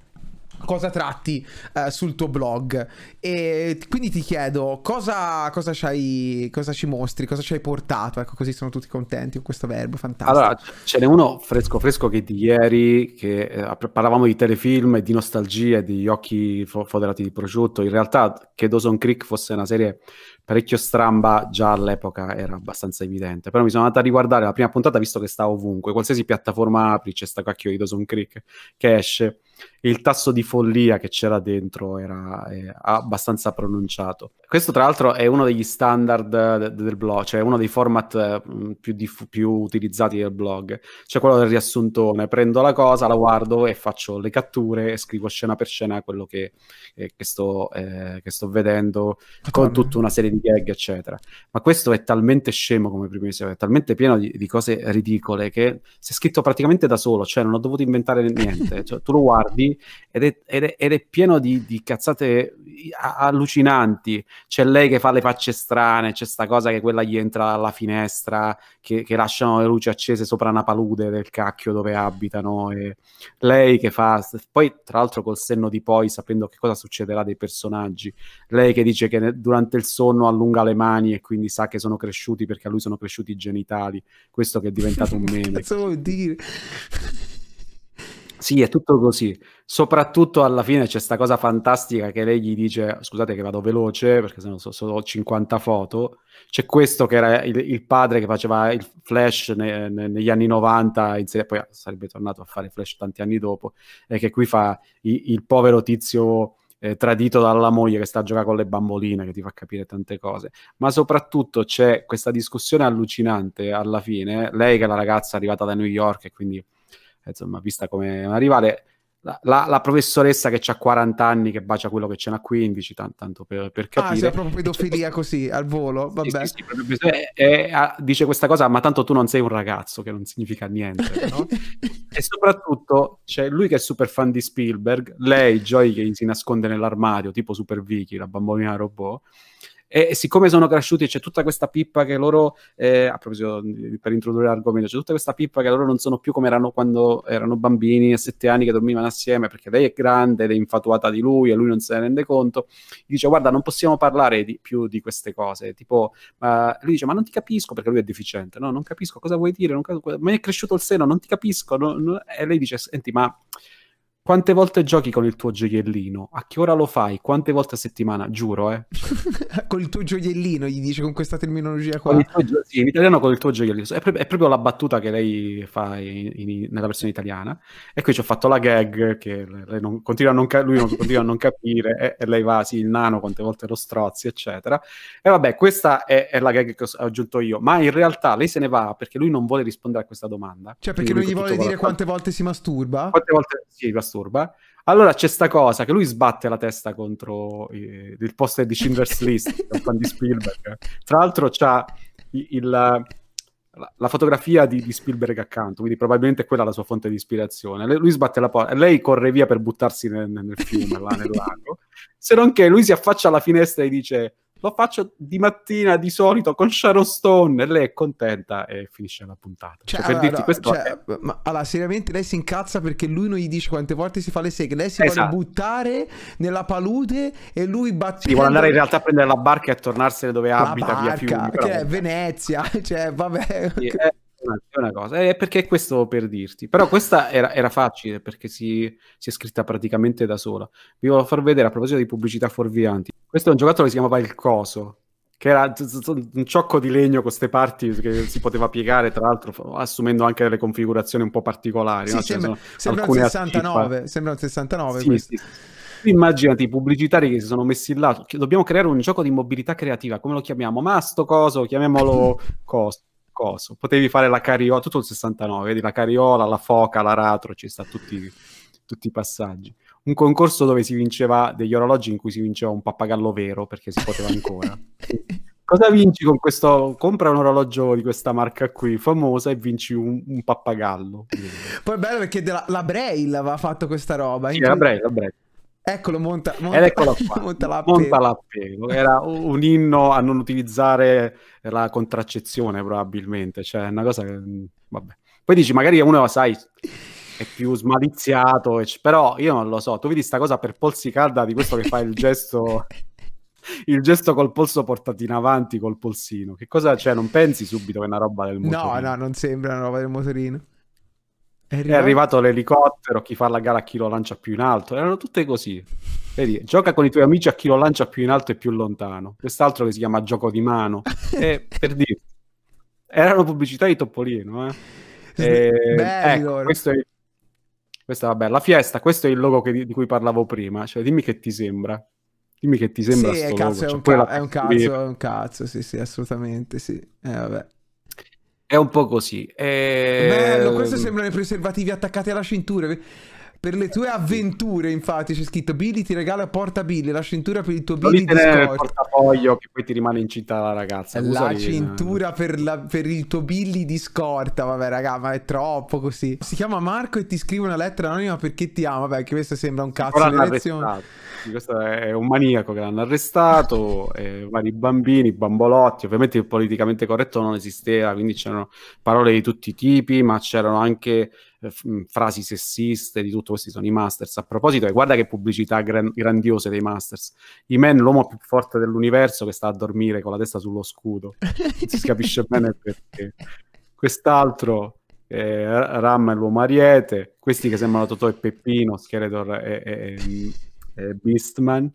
cosa tratti eh, sul tuo blog. E quindi ti chiedo cosa, cosa, c'hai, cosa ci mostri, cosa ci hai portato. Ecco, così sono tutti contenti con questo verbo fantastico. Allora, ce n'è uno fresco fresco che di ieri, che eh, parlavamo di telefilm e di nostalgia e di occhi fo- foderati di prosciutto. In realtà che Dawson Creek fosse una serie parecchio stramba già all'epoca era abbastanza evidente. Però mi sono andato a riguardare la prima puntata visto che sta ovunque, qualsiasi piattaforma apri c'è sta cacchio di Dawson Creek che esce il tasso di follia che c'era dentro era eh, abbastanza pronunciato. Questo tra l'altro è uno degli standard de- del blog, cioè uno dei format mm, più, diff- più utilizzati del blog, cioè quello del riassuntone, prendo la cosa, la guardo e faccio le catture e scrivo scena per scena quello che, eh, che, sto, eh, che sto, vedendo Madonna. con tutta una serie di gag eccetera. Ma questo è talmente scemo come prima è talmente pieno di, di, cose ridicole che si è scritto praticamente da solo, cioè non ho dovuto inventare niente, cioè, tu lo guardi ed è, ed è, ed è pieno di, di, cazzate allucinanti. C'è lei che fa le facce strane, c'è sta cosa che quella gli entra dalla finestra, che, che lasciano le luci accese sopra una palude del cacchio dove abitano. E lei che fa... Poi, tra l'altro, col senno di poi, sapendo che cosa succederà dei personaggi, lei che dice che ne, durante il sonno allunga le mani e quindi sa che sono cresciuti perché a lui sono cresciuti i genitali. Questo che è diventato un meme. Cosa vuol dire? Sì, è tutto così. Soprattutto alla fine c'è questa cosa fantastica che lei gli dice: Scusate, che vado veloce perché se no so, so 50 foto. C'è questo che era il, il padre che faceva il flash ne, ne, negli anni 90, serie, poi sarebbe tornato a fare flash tanti anni dopo. E che qui fa i, il povero tizio eh, tradito dalla moglie che sta a giocare con le bamboline, che ti fa capire tante cose. Ma soprattutto c'è questa discussione allucinante alla fine. Lei, che è la ragazza arrivata da New York e quindi insomma, vista come una rivale. La, la, la, professoressa che ha 40 anni che bacia quello che ce n'ha 15, tan, tanto per, per ah, capire. Ah, cioè proprio pedofilia così al volo, vabbè. Sì, sì, sì, e, e, a, dice questa cosa, ma tanto tu non sei un ragazzo, che non significa niente, no? e soprattutto c'è lui che è super fan di Spielberg, lei, Joy, che si nasconde nell'armadio, tipo Super Vicky, la bambolina robot, e siccome sono cresciuti c'è tutta questa pippa che loro, eh, a proposito per introdurre l'argomento, c'è tutta questa pippa che loro non sono più come erano quando erano bambini a sette anni che dormivano assieme perché lei è grande ed è infatuata di lui e lui non se ne rende conto. Gli dice guarda non possiamo parlare di, più di queste cose, tipo ma, lui dice ma non ti capisco perché lui è deficiente, no non capisco cosa vuoi dire, non capisco, mi è cresciuto il seno, non ti capisco no, no. e lei dice senti ma quante volte giochi con il tuo gioiellino? A che ora lo fai? Quante volte a settimana? Giuro, eh. con il tuo gioiellino, gli dice con questa terminologia qua. Tuo, sì, in italiano con il tuo gioiellino. È, è proprio la battuta che lei fa in, in, nella versione italiana. E qui ci ho fatto la gag che non, continua non ca- lui non, continua a non capire e, e, lei va, sì, il nano, quante volte lo strozzi, eccetera. E vabbè, questa è, è la gag che ho aggiunto io. Ma in realtà lei se ne va perché lui non vuole rispondere a questa domanda. Cioè perché non gli vuole dire quante volte si masturba? Quante volte si masturba masturba. Allora c'è sta cosa che lui sbatte la testa contro eh, il poster di Schindler's List, un fan di Spielberg. Tra l'altro c'ha il, la, la, fotografia di, di, Spielberg accanto, quindi probabilmente quella è la sua fonte di ispirazione. lui sbatte la porta e lei corre via per buttarsi nel, nel fiume, là nel lago. Se non che lui si affaccia alla finestra e dice lo faccio di mattina di solito con Sharon Stone e lei è contenta e finisce la puntata. Cioè, cioè, per allora, dirti questo cioè, è... ma, allora, seriamente lei si incazza perché lui non gli dice quante volte si fa le seghe, lei si esatto. vuole buttare nella palude e lui batte. Si vuole andare in realtà a prendere la barca e tornarsene dove la abita barca, via Fiume. Che è Venezia, cioè vabbè. Sì, eh, è una cosa, è perché questo per dirti. Però questa era, era facile perché si, si, è scritta praticamente da sola. Vi voglio far vedere a proposito di pubblicità fuorvianti. Questo è un giocattolo che si chiamava Il Coso, che era un ciocco di legno con queste parti che si poteva piegare, tra l'altro assumendo anche delle configurazioni un po' particolari. Sì, no? sembra, sembra, un 69, sembra, un 69, sì, sì. Immaginati i pubblicitari che si sono messi là, dobbiamo creare un gioco di mobilità creativa, come lo chiamiamo? Ma sto coso, chiamiamolo coso coso. Potevi fare la cariola, tutto il 69, vedi la cariola, la foca, l'aratro, ci sta tutti, tutti i passaggi. Un concorso dove si vinceva degli orologi in cui si vinceva un pappagallo vero perché si poteva ancora. Cosa vinci con questo? Compra un orologio di questa marca qui, famosa, e vinci un, un pappagallo. Poi è bello perché della, la Braille aveva fatto questa roba. Sì, la Braille, la Braille. Eccolo, monta, monta, Ed eccolo qua. monta, l'appego. monta l'appego. Era un inno a non utilizzare la contraccezione, probabilmente. Cioè, è una cosa che... Mm, vabbè. Poi dici, magari uno, sai, è più smaliziato, però io non lo so. Tu vedi sta cosa per polsi calda di questo che fa il gesto... il gesto col polso portato in avanti col polsino. Che cosa c'è? Cioè, non pensi subito che è una roba del motorino? No, no, non sembra una roba del motorino. È arrivato... è arrivato, l'elicottero, chi fa la gara a chi lo lancia più in alto. Erano tutte così. Vedi, gioca con i tuoi amici a chi lo lancia più in alto e più lontano. Quest'altro che si chiama gioco di mano. e, per dire, erano pubblicità di Topolino. Eh? E, eh, Bello, ecco, questo è, questa vabbè, la fiesta, questo è il logo che, di cui parlavo prima. Cioè, dimmi che ti sembra. Dimmi che ti sembra. Sì, è, cazzo, è, cioè, un cioè, ca- è, un cazzo, è un cazzo, sì, sì, assolutamente, sì. Eh, vabbè. È un po' così. È... Bello, questo ehm, sembrano i preservativi attaccati alla cintura. Per le tue avventure, infatti, c'è scritto Billy ti regala porta Billy, la cintura per il tuo Billy di scorta. portafoglio che poi ti rimane incinta la ragazza. Scusa la cintura per, la, per, il tuo Billy di scorta, vabbè raga, ma è troppo così. Si chiama Marco e ti scrive una lettera anonima perché ti ama, vabbè, che questo sembra un cazzo di lezione. Questo è un maniaco che l'hanno arrestato, eh, vari bambini, bambolotti, ovviamente il politicamente corretto non esisteva, quindi c'erano parole di tutti i tipi, ma c'erano anche eh, frasi sessiste, di tutto questo sono i Masters. A proposito, eh, guarda che pubblicità gran- grandiose dei Masters. I men, l'uomo più forte dell'universo che sta a dormire con la testa sullo scudo. Non si capisce bene perché. Quest'altro eh, Ram è l'uomo ariete, questi che sembrano Totò e Peppino, Skeletor e, e, e Beastman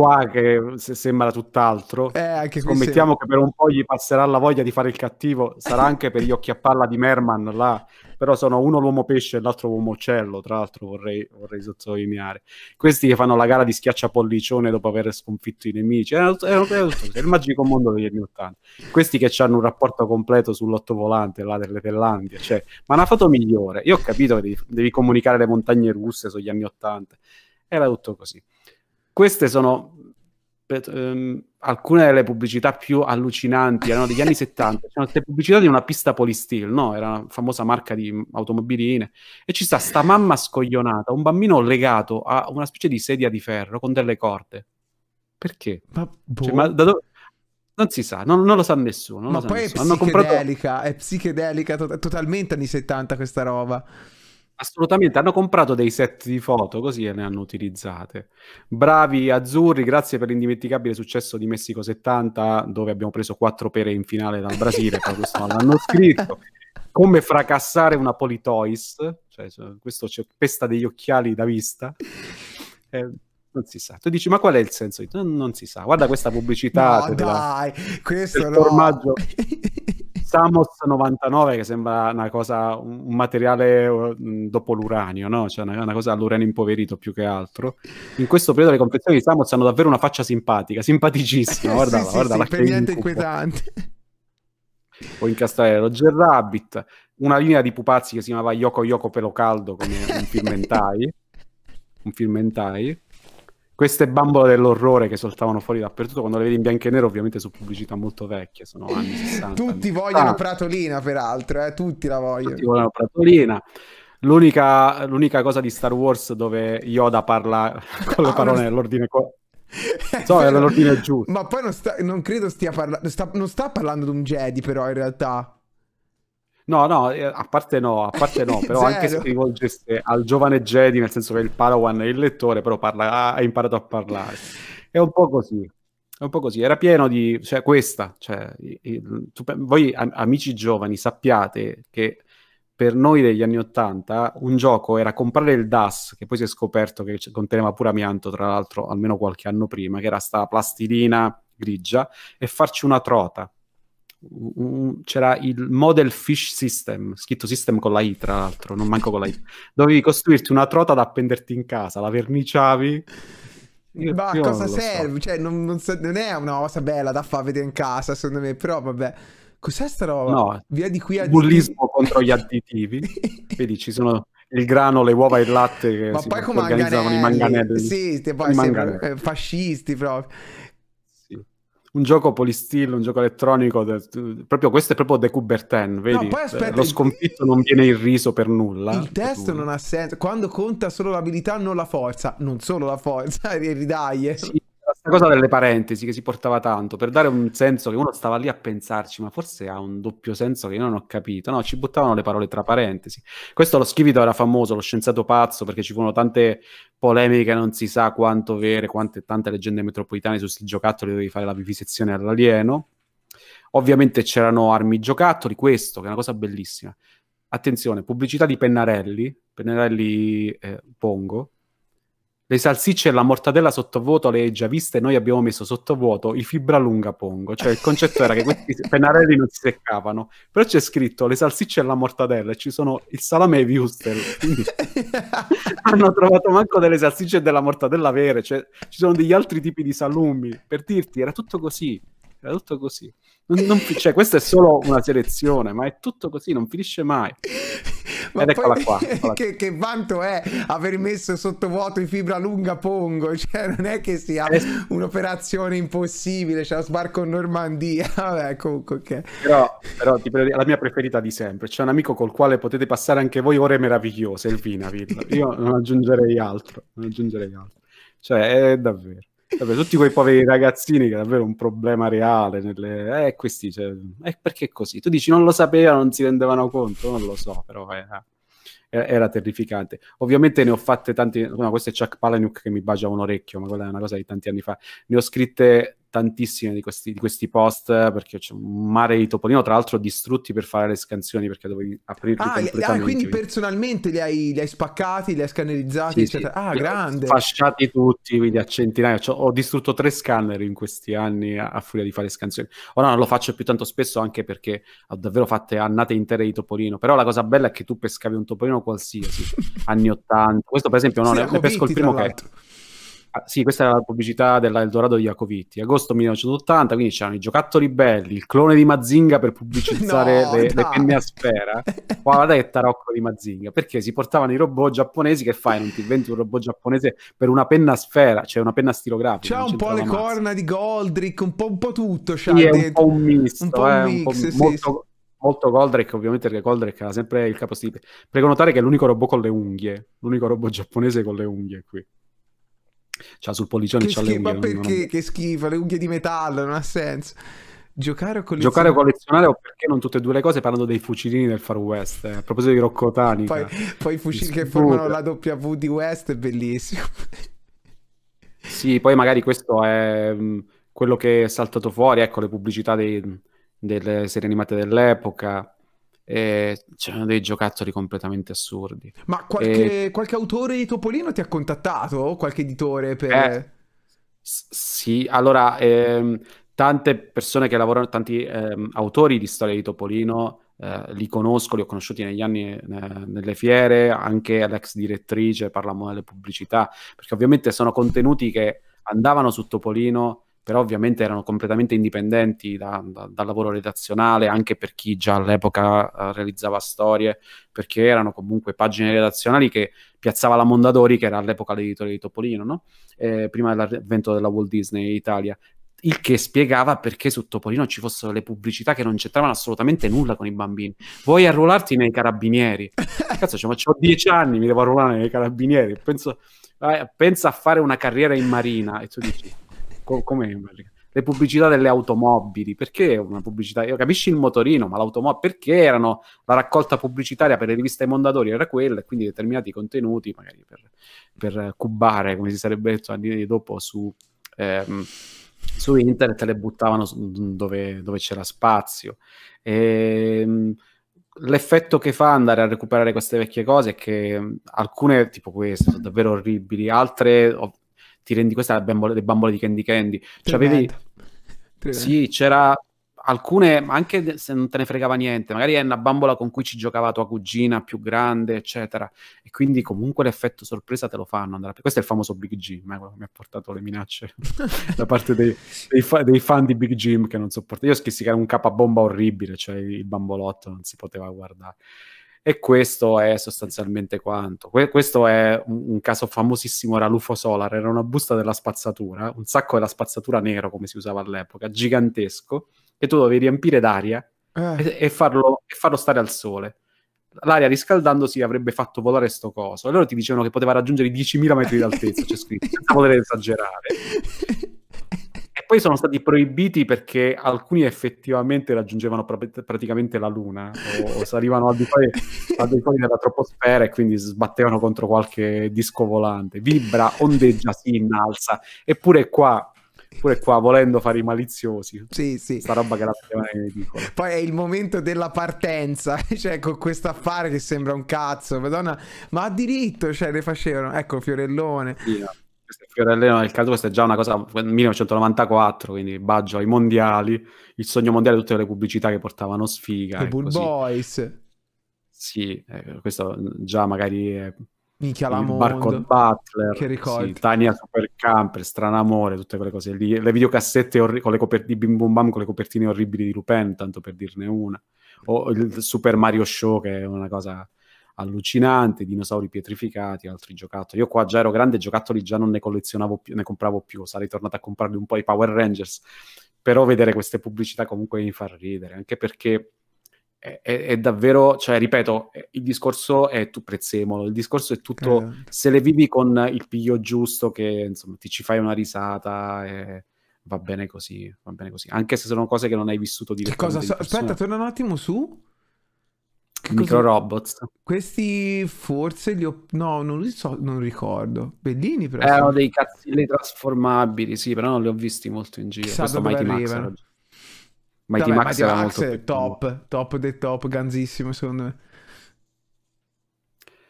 qua che sembra tutt'altro. Eh, anche Scommettiamo che per un po' gli passerà la voglia di fare il cattivo, sarà anche per gli occhi a palla di Merman là, però sono uno l'uomo pesce e l'altro l'uomo uccello, tra l'altro vorrei, vorrei sottolineare. Questi che fanno la gara di schiacciapollicione dopo aver sconfitto i nemici, è, è, è, è il magico mondo degli anni Ottanta. Questi che hanno un rapporto completo sull'otto volante là delle Tellandia, cioè, ma una foto migliore. Io ho capito che devi, devi comunicare le montagne russe sugli anni Ottanta, era tutto così queste sono um, alcune delle pubblicità più allucinanti, erano degli anni 70, c'erano queste pubblicità di una pista polistil, no? era una famosa marca di automobiline, e ci sta sta mamma scoglionata, un bambino legato a una specie di sedia di ferro con delle corde. Perché? Ma, cioè, boh. cioè, ma da dove... Non si sa, non, non, lo sa nessuno. Non ma poi sa è, psichedelica, comprato... è psichedelica, to- totalmente anni 70 questa roba. Assolutamente, hanno comprato dei set di foto così e ne hanno utilizzate. Bravi azzurri, grazie per l'indimenticabile successo di Messico 70, dove abbiamo preso quattro pere in finale dal Brasile, però questo non l'hanno scritto. Come fracassare una Politois, cioè, questo c'è pesta degli occhiali da vista. Eh, non si sa. Tu dici, ma qual è il senso? Non, non si sa. Guarda questa pubblicità. No, dai, della, questo no. formaggio. Samos 99 che sembra una cosa, un materiale mm, dopo l'uranio, no? Cioè una, una cosa all'uranio impoverito più che altro. In questo periodo le confezioni di Samos hanno davvero una faccia simpatica, simpaticissima, guarda, sì, guarda, sì, guarda sì, niente inquietante. Puoi incastrare Roger Rabbit, una linea di pupazzi che si chiamava Yoko Yoko Pelo Caldo come un film hentai, un film hentai queste bambole dell'orrore che soltavano fuori dappertutto, quando le vedi in bianco e nero, ovviamente su pubblicità molto vecchie, sono eh, anni 60. Tutti anni vogliono 60. Pratolina, peraltro, eh? tutti la vogliono. Tutti vogliono Pratolina. L'unica, l'unica cosa di Star Wars dove Yoda parla con le parole nell'ordine So, è l'ordine giusto. Ma poi non, sta, non credo stia parlando. non sta parlando di un Jedi, però in realtà. No, no, eh, a parte no, a parte no, però anche se rivolgesse al giovane Jedi, nel senso che il Padawan è il lettore, però parla, ha imparato a parlare. È un po' così, è un po' così. Era pieno di... cioè questa, cioè, il, tu, voi amici giovani sappiate che per noi degli anni Ottanta un gioco era comprare il DAS, che poi si è scoperto che conteneva pure amianto, tra l'altro, almeno qualche anno prima, che era sta plastilina grigia, e farci una trota c'era il Model Fish System, scritto System con la I tra l'altro, non manco con la I. Dovevi costruirti una trota da appenderti in casa, la verniciavi. Ma a cosa serve? So. Cioè, non, non, so, non, è una cosa bella da far vedere in casa, secondo me, però vabbè. Cos'è sta roba? No, via di qui a bullismo contro gli additivi. Vedi, ci sono il grano, le uova e il latte che Ma poi organizzavano manganelli. i manganelli. Sì, poi I manganelli. Eh, fascisti proprio un gioco polistillo, un gioco elettronico, de, proprio questo è proprio The Coubertin, vedi? No, eh, aspetta, Lo sconfitto il, non viene irriso per nulla. Il test non ha senso, quando conta solo l'abilità non la forza, non solo la forza, ridaglie. Eh. Sì, questa cosa delle parentesi che si portava tanto per dare un senso che uno stava lì a pensarci, ma forse ha un doppio senso che io non ho capito. No, ci buttavano le parole tra parentesi. Questo lo Schivito era famoso, lo scienziato pazzo, perché ci furono tante polemiche, non si sa quanto vere, quante, tante leggende metropolitane su questi giocattoli dovevi fare la vivisezione all'alieno. Ovviamente c'erano armi giocattoli, questo che è una cosa bellissima. Attenzione, pubblicità di Pennarelli, Pennarelli eh, Pongo, le salsicce e la mortadella sottovuoto le hai già viste, noi abbiamo messo sottovuoto i fibra lunga pongo, cioè il concetto era che questi pennarelli non si seccavano, però c'è scritto le salsicce e la mortadella e ci sono il salame e i wuster, hanno trovato manco delle salsicce e della mortadella vere, cioè ci sono degli altri tipi di salumi, per dirti era tutto così, era tutto così. Non, non, cioè, questa è solo una selezione, ma è tutto così, non finisce mai. Ma Ed eccola poi, qua. Che, che, vanto è aver messo sotto vuoto in fibra lunga Pongo, cioè non è che sia eh un'operazione impossibile, c'è cioè, sbarco in Normandia, vabbè comunque ok. Però, però tipo, la mia preferita di sempre, c'è un amico col quale potete passare anche voi ore meravigliose, il Vinavil, io non aggiungerei altro, non aggiungerei altro, cioè è davvero. Vabbè, tutti quei poveri ragazzini che è davvero un problema reale, nelle... eh, questi, cioè, eh, perché così? Tu dici non lo sapevano, non si rendevano conto, non lo so, però era, era terrificante. Ovviamente ne ho fatte tante, no, questo è Chuck Palahniuk che mi bacia un orecchio, ma quella è una cosa di tanti anni fa, ne ho scritte tantissimi di questi, di questi post perché c'è un mare di topolino, tra l'altro distrutti per fare le scansioni perché dovevi aprirli ah, ah completamente. Ah, quindi personalmente li hai, li hai spaccati, li hai scannerizzati, sì, eccetera. Sì. Ah, grande! Fasciati tutti, quindi a centinaia. Cioè, ho distrutto tre scanner in questi anni a, a, furia di fare scansioni. Ora non lo faccio più tanto spesso anche perché ho davvero fatte annate intere di topolino, però la cosa bella è che tu pescavi un topolino qualsiasi, anni 80. Questo per esempio no, sì, ne, ne pesco il primo che... Ah, sì, questa è la pubblicità dell'Eldorado di Iacovitti, agosto 1980, quindi c'erano i giocattoli belli, il clone di Mazinga per pubblicizzare no, le, le, penne a sfera, guarda che tarocco di Mazinga, perché si portavano i robot giapponesi, che fai, non ti inventi un robot giapponese per una penna a sfera, cioè una penna stilografica. C'ha un po' le mazza. corna di Goldrick, un po', un po tutto, c'ha sì, un po' un misto, un po eh, mix, un po molto... Sì, molto Goldrake, ovviamente perché Goldrick era sempre il capostipite. Prego notare che è l'unico robot con le unghie, l'unico robot giapponese con le unghie qui. Cioè, sul pollicione c'ha le unghie. Ma perché? Non... Che schifo, le unghie di metallo, non ha senso. Giocare o collezionare? Giocare o collezionare o perché non tutte e due le cose parlando dei fucilini del Far West. Eh. A proposito di Rocco Tani. Poi, poi i fucili che formano la W di West è bellissimo. sì, poi magari questo è mm, quello che è saltato fuori, ecco, le pubblicità dei, delle serie animate dell'epoca eh, c'erano dei giocattoli completamente assurdi. Ma qualche, e... qualche, autore di Topolino ti ha contattato? Qualche editore per... Eh, sì, allora, ehm, tante persone che lavorano, tanti ehm, autori di storia di Topolino eh, li conosco, li ho conosciuti negli anni eh, nelle fiere, anche l'ex direttrice, parlavamo delle pubblicità, perché ovviamente sono contenuti che andavano su Topolino però ovviamente erano completamente indipendenti da, da, dal lavoro redazionale, anche per chi già all'epoca uh, realizzava storie, perché erano comunque pagine redazionali che piazzava la Mondadori, che era all'epoca l'editore di Topolino, no? eh, prima dell'avvento della Walt Disney Italia. Il che spiegava perché su Topolino ci fossero le pubblicità che non c'entravano assolutamente nulla con i bambini. Vuoi arruolarti nei carabinieri? Cazzo, cioè, ma ho dieci anni, mi devo arruolare nei carabinieri. Penso, eh, pensa a fare una carriera in marina. E tu dici, Co- come le pubblicità delle automobili, perché una pubblicità, io capisci il motorino, ma l'automobile, perché erano la raccolta pubblicitaria per le riviste Mondadori era quella e quindi determinati contenuti, magari per, per cubare, come si sarebbe detto anni dopo su, ehm, su internet, le buttavano dove, dove c'era spazio. E, ehm, l'effetto che fa andare a recuperare queste vecchie cose è che alcune, tipo queste, sono davvero orribili, altre ti rendi questa la bambola, le bambole di Candy Candy. Cioè, avevi... Sì, c'era alcune, anche se non te ne fregava niente, magari è una bambola con cui ci giocava tua cugina più grande, eccetera. E quindi comunque l'effetto sorpresa te lo fanno. Andare. Questo è il famoso Big Jim, eh, quello che mi ha portato le minacce da parte dei, dei, fa, dei, fan di Big Jim che non sopportavo. Io che era un capabomba orribile, cioè il bambolotto non si poteva guardare. E questo è sostanzialmente quanto. Que questo è un, un, caso famosissimo, era l'UFO Solar, era una busta della spazzatura, un sacco della spazzatura nero come si usava all'epoca, gigantesco, che tu dovevi riempire d'aria eh. e, e, farlo, e farlo stare al sole l'aria riscaldandosi avrebbe fatto volare sto coso. E loro ti dicevano che poteva raggiungere i 10.000 metri di altezza, c'è scritto, non voler esagerare. poi sono stati proibiti perché alcuni effettivamente raggiungevano pr- praticamente la Luna o, o salivano al di, fuori, al di fuori della troposfera e quindi sbattevano contro qualche disco volante. Vibra, ondeggia, si innalza. Eppure qua pure qua volendo fare i maliziosi. Sì, sì. Sta roba che la è Poi è il momento della partenza, cioè con questo affare che sembra un cazzo, madonna, ma a diritto, cioè le facevano, ecco Fiorellone. Yeah questo Fiorellino nel caldo, questa è già una cosa 1994, quindi Baggio ai mondiali, il sogno mondiale, tutte le pubblicità che portavano sfiga. I Bull Boys. Sì, eh, questo già magari è... Minchia Marco Barcode Butler, che ricordi. Sì, Tania Supercamper, Strano Amore, tutte quelle cose lì. Le videocassette orri- con le coper- di Bim Bum Bam con le copertine orribili di Lupin, tanto per dirne una. O il Super Mario Show, che è una cosa allucinante, dinosauri pietrificati, altri giocattoli. Io qua già ero grande, giocattoli già non ne collezionavo più, ne compravo più, sarei tornato a comprarli un po' i Power Rangers, però vedere queste pubblicità comunque mi fa ridere, anche perché è, è, è davvero, cioè ripeto, eh, il discorso è tu prezzemolo, il discorso è tutto, eh. se le vivi con il piglio giusto, che insomma ti ci fai una risata... E eh, va bene così, va bene così. Anche se sono cose che non hai vissuto di Che cosa? So, aspetta, torna un attimo su. Micro Robots. Questi forse li ho... No, non li so, non ricordo. Bellini però. Erano dei cazzilli trasformabili, sì, però non li ho visti molto in giro. Chissà Questo Mighty Max era... Mighty Vabbè, Max Mighty era molto è top, top del top, ganzissimo secondo me.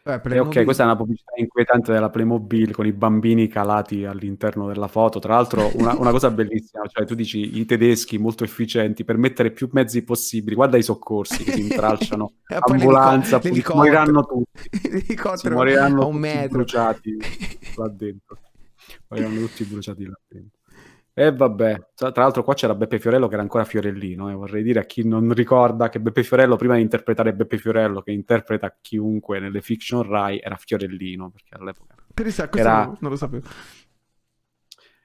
Eh, ok, questa è una pubblicità inquietante della Playmobil con i bambini calati all'interno della foto. Tra l'altro, una, una, cosa bellissima, cioè tu dici i tedeschi molto efficienti per mettere più mezzi possibili. Guarda i soccorsi che si intralciano, ambulanza, l'elico- moriranno tutti. L'elicottero si moriranno a un metro. bruciati là dentro. Moriranno tutti bruciati là dentro. E eh, vabbè, tra l'altro qua c'era Beppe Fiorello che era ancora Fiorellino, eh. vorrei dire a chi non ricorda che Beppe Fiorello, prima di interpretare Beppe Fiorello, che interpreta chiunque nelle fiction Rai, era Fiorellino, perché all'epoca... Per il sacco, era... non lo sapevo.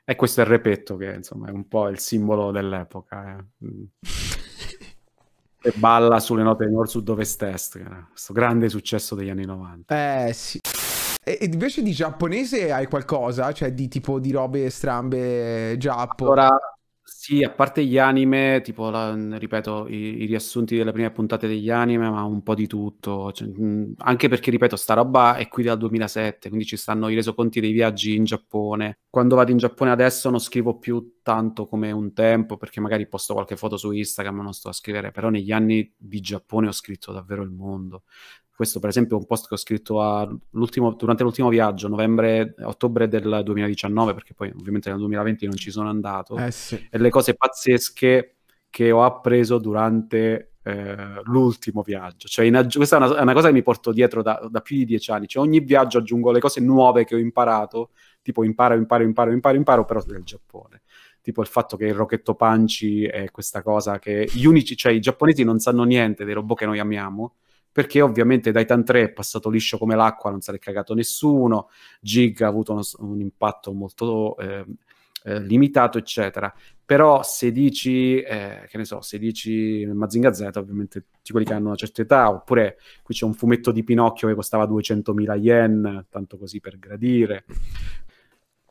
E questo è il repetto che insomma è un po' il simbolo dell'epoca. Eh. e balla sulle note di nord-sud-ovest-est, questo grande successo degli anni 90. Eh sì. E invece di giapponese hai qualcosa? Cioè di tipo di robe strambe giappo? Allora, sì, a parte gli anime, tipo, la, ripeto, i, i, riassunti delle prime puntate degli anime, ma un po' di tutto. Cioè, mm, anche perché, ripeto, sta roba è qui dal 2007, quindi ci stanno i resoconti dei viaggi in Giappone. Quando vado in Giappone adesso non scrivo più tanto come un tempo, perché magari posto qualche foto su Instagram, non sto a scrivere, però negli anni di Giappone ho scritto davvero il mondo. Questo, per esempio, è un post che ho scritto durante l'ultimo viaggio, novembre-ottobre del 2019, perché poi ovviamente nel 2020 non ci sono andato. Eh sì. E le cose pazzesche che ho appreso durante eh, l'ultimo viaggio. Cioè, aggi- questa è una, è una, cosa che mi porto dietro da, da, più di dieci anni. Cioè, ogni viaggio aggiungo le cose nuove che ho imparato, tipo imparo, imparo, imparo, imparo, imparo, però del Giappone tipo il fatto che il Rocchetto Panci è questa cosa che gli unici, cioè i giapponesi non sanno niente dei robot che noi amiamo, perché ovviamente Titan 3 è passato liscio come l'acqua, non se l'è cagato nessuno, Gig ha avuto uno, un impatto molto eh, eh, limitato, eccetera. Però se dici, eh, che ne so, se dici Mazinga Z, ovviamente tutti quelli che hanno una certa età, oppure qui c'è un fumetto di Pinocchio che costava 200.000 yen, tanto così per gradire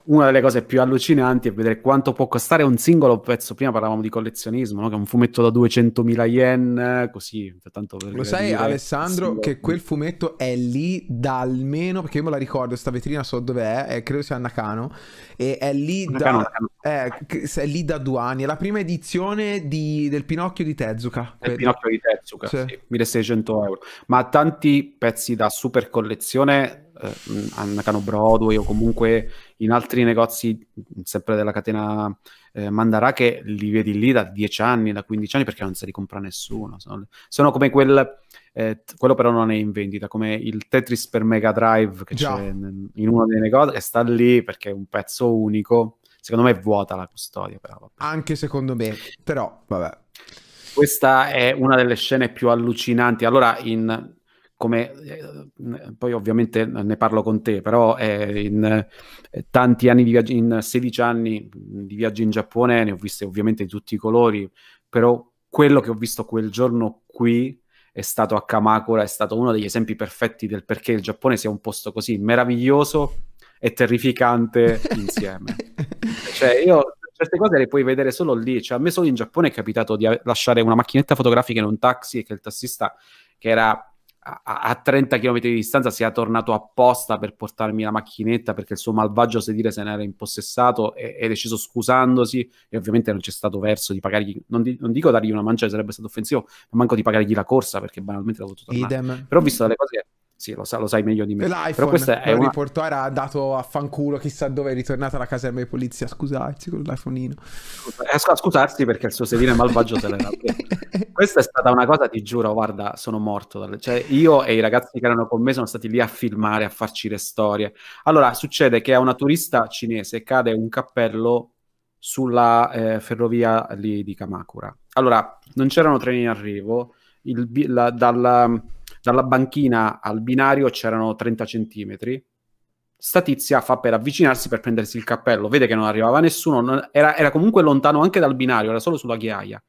una delle cose più allucinanti è vedere quanto può costare un singolo pezzo. Prima parlavamo di collezionismo, no? che è un fumetto da 200.000 yen, così. Cioè, tanto per Lo sai, dire, Alessandro, singolo. che quel fumetto è lì da almeno, perché io me la ricordo, sta vetrina so dov'è, è, eh, credo sia a Nakano, e è lì, da, Nakano. Eh, è lì da due anni. È la prima edizione di, del Pinocchio di Tezuka. Il Pinocchio di Tezuka, sì. Sì, 1600 euro. Ma tanti pezzi da super collezione eh, mm, a Nakano Broadway o comunque in altri negozi mm, sempre della catena eh, Mandara che li vedi lì da 10 anni, da 15 anni perché non se li compra nessuno. Sono, sono come quel, eh, quello però non è in vendita, come il Tetris per Mega Drive che Già. c'è in, in uno dei negozi e sta lì perché è un pezzo unico. Secondo me è vuota la custodia, però. Vabbè. Anche secondo me, però, vabbè. Questa è una delle scene più allucinanti. Allora, in come eh, poi ovviamente ne parlo con te, però eh, in eh, tanti anni di viaggio, in 16 anni di viaggio in Giappone ne ho viste ovviamente di tutti i colori, però quello che ho visto quel giorno qui è stato a Kamakura, è stato uno degli esempi perfetti del perché il Giappone sia un posto così meraviglioso e terrificante insieme. cioè io certe cose le puoi vedere solo lì. Cioè, a me solo in Giappone è capitato di lasciare una macchinetta fotografica in un taxi e che il tassista, che era a, a 30 km di distanza sia tornato apposta per portarmi la macchinetta perché il suo malvagio sedile se n'era impossessato e, ed è sceso scusandosi e ovviamente non c'è stato verso di pagargli non, di, non dico dargli una mancia sarebbe stato offensivo ma manco di pagargli la corsa perché banalmente l'ha dovuto tornare Idem. però ho visto delle cose che sì, lo, sa, lo, sai meglio di me. L'iPhone Però questa è una... riportare ha dato a fanculo chissà dove è ritornata la caserma di polizia a scusarsi con l'iPhoneino. A eh, scusarsi perché il suo sedile malvagio se l'era Questa è stata una cosa, ti giuro, guarda, sono morto. Dalle... Cioè, io e i ragazzi che erano con me sono stati lì a filmare, a farci le storie. Allora, succede che a una turista cinese cade un cappello sulla eh, ferrovia lì di Kamakura. Allora, non c'erano treni in arrivo, il, la, dalla dalla banchina al binario c'erano 30 centimetri. Sta tizia fa per avvicinarsi per prendersi il cappello. Vede che non arrivava nessuno, non, era, era, comunque lontano anche dal binario, era solo sulla ghiaia.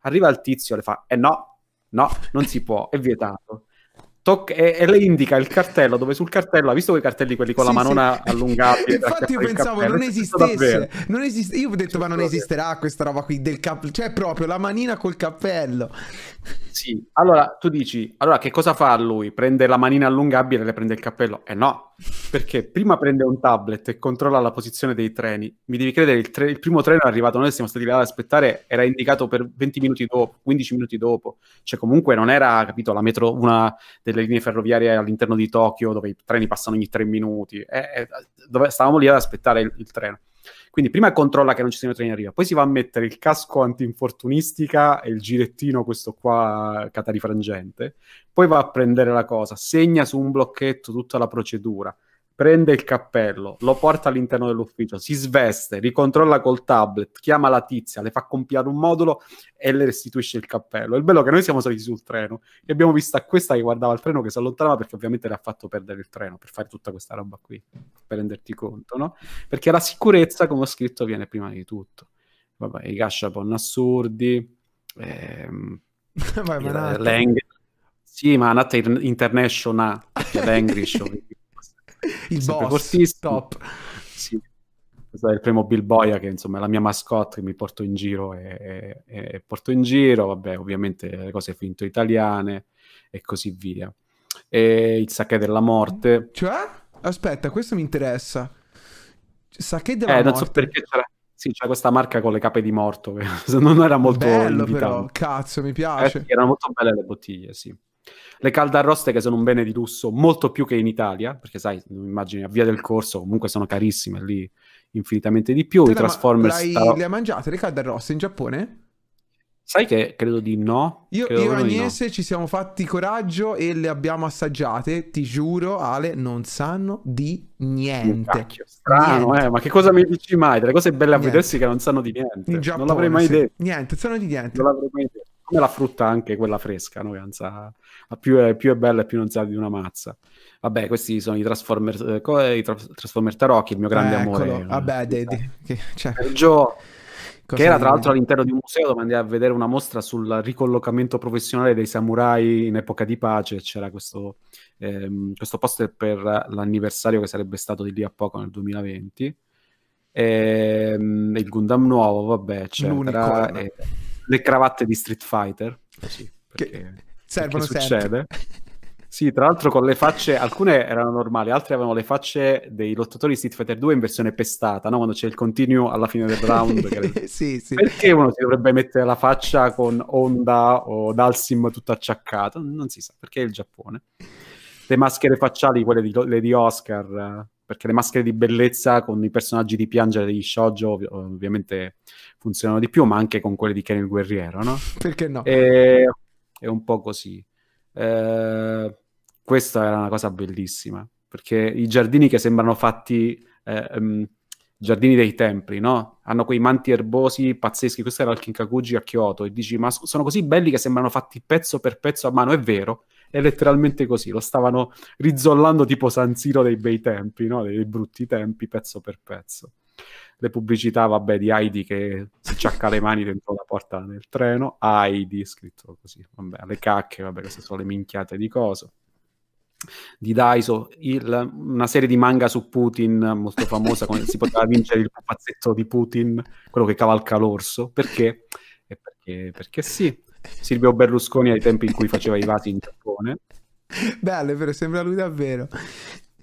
Arriva il tizio, le fa: Eh no, no, non si può, è vietato. Toc- e-, e, le indica il cartello dove sul cartello ha visto quei cartelli quelli con sì, la manona sì. allungata infatti io pensavo cappello, non esistesse non esiste io ho detto ma non esisterà questa roba qui del cap- cioè proprio la manina col cappello sì allora tu dici allora che cosa fa lui prende la manina allungabile e le prende il cappello eh no perché prima prende un tablet e controlla la posizione dei treni mi devi credere il, tre- il primo treno è arrivato noi siamo stati là ad aspettare era indicato per 20 minuti dopo 15 minuti dopo cioè comunque non era capito la metro una del delle linee ferroviarie all'interno di Tokyo dove i treni passano ogni tre minuti. E, e stavamo lì ad aspettare il, il, treno. Quindi prima controlla che non ci siano treni in arrivo, poi si va a mettere il casco antinfortunistica e il girettino, questo qua catarifrangente, poi va a prendere la cosa, segna su un blocchetto tutta la procedura, prende il cappello, lo porta all'interno dell'ufficio, si sveste, ricontrolla col tablet, chiama la tizia, le fa compiare un modulo e le restituisce il cappello. Il bello è che noi siamo saliti sul treno e abbiamo visto questa che guardava il treno che si allontanava perché ovviamente le ha fatto perdere il treno per fare tutta questa roba qui, per renderti conto, no? Perché la sicurezza, come ho scritto, viene prima di tutto. Vabbè, i gashapon assurdi, ehm, Vai, Lang... Sì, ma Natta International, l'English, il boss fortissimo. top. Sì. il primo Bill Boya che insomma è la mia mascotte che mi porto in giro e, e, e porto in giro, vabbè ovviamente le cose finto italiane e così via. E il sake della morte. Cioè? Aspetta, questo mi interessa. Sake della eh, morte. Non so perché c'era sì, c'è questa marca con le cape di morto, che non era molto Bello invitante. però, cazzo, mi piace. Eh, erano molto belle le bottiglie, sì. Le calde arroste che sono un bene di lusso molto più che in Italia, perché sai, immagini a via del corso comunque sono carissime lì infinitamente di più. Te I Transformers. Ma, l'hai, Le hai mangiate le calde arroste in Giappone? Sai che credo di no. Io, e Agnese no. ci siamo fatti coraggio e le abbiamo assaggiate. Ti giuro, Ale, non sanno di niente. Cacchio, strano, niente. Eh, ma che cosa mi dici mai? Delle cose belle a niente. vedersi che non sanno di niente. Giappone, non l'avrei mai sì. detto. Niente, sanno di niente. Non l'avrei mai detto come la frutta anche quella fresca, no? Anza, più, è, più, è, bella più non sa di una mazza. Vabbè, questi sono i Transformers, eh, i tra- Transformer Tarocchi, il mio grande eh, amore. Vabbè, de, de, che, cioè... Gio, che era tra l'altro all'interno di un museo dove andai a vedere una mostra sul ricollocamento professionale dei samurai in epoca di pace. C'era questo, ehm, questo poster per l'anniversario che sarebbe stato di lì a poco nel 2020. Ehm, e, ehm, il Gundam nuovo, vabbè, c'era. L'unicorno. E le cravatte di Street Fighter. Eh sì, perché, che servono perché succede. Sì, tra l'altro con le facce, alcune erano normali, altre avevano le facce dei lottatori di Street Fighter 2 in versione pestata, no? quando c'è il continuo alla fine del round. sì, sì. Perché uno si dovrebbe mettere la faccia con Honda o Dalsim tutto acciaccato? Non si sa, perché è il Giappone. Le maschere facciali, quelle di, di Oscar, perché le maschere di bellezza con i personaggi di piangere degli Shoujo ov- ovviamente funzionano di più, ma anche con quelle di Ken il Guerriero, no? Perché no? E, è un po' così. Eh, questa era una cosa bellissima, perché i giardini che sembrano fatti... Eh, um, giardini dei templi, no? Hanno quei manti erbosi pazzeschi. Questo era il Kinkakuji a Kyoto. E dici, ma sono così belli che sembrano fatti pezzo per pezzo a mano. È vero, è letteralmente così, lo stavano rizzollando tipo San Siro dei bei tempi, no? dei brutti tempi, pezzo per pezzo. Le pubblicità, vabbè, di Heidi che si ciacca le mani dentro la porta del treno, Heidi, scritto così, vabbè, le cacche, vabbè, queste sono le minchiate di coso di Daiso, il, una serie di manga su Putin molto famosa, con, si poteva vincere il pupazzetto di Putin, quello che cavalca l'orso, perché? E perché, perché sì. Silvio Berlusconi ai tempi in cui faceva i vasi in Giappone. Bello, però sembra lui davvero.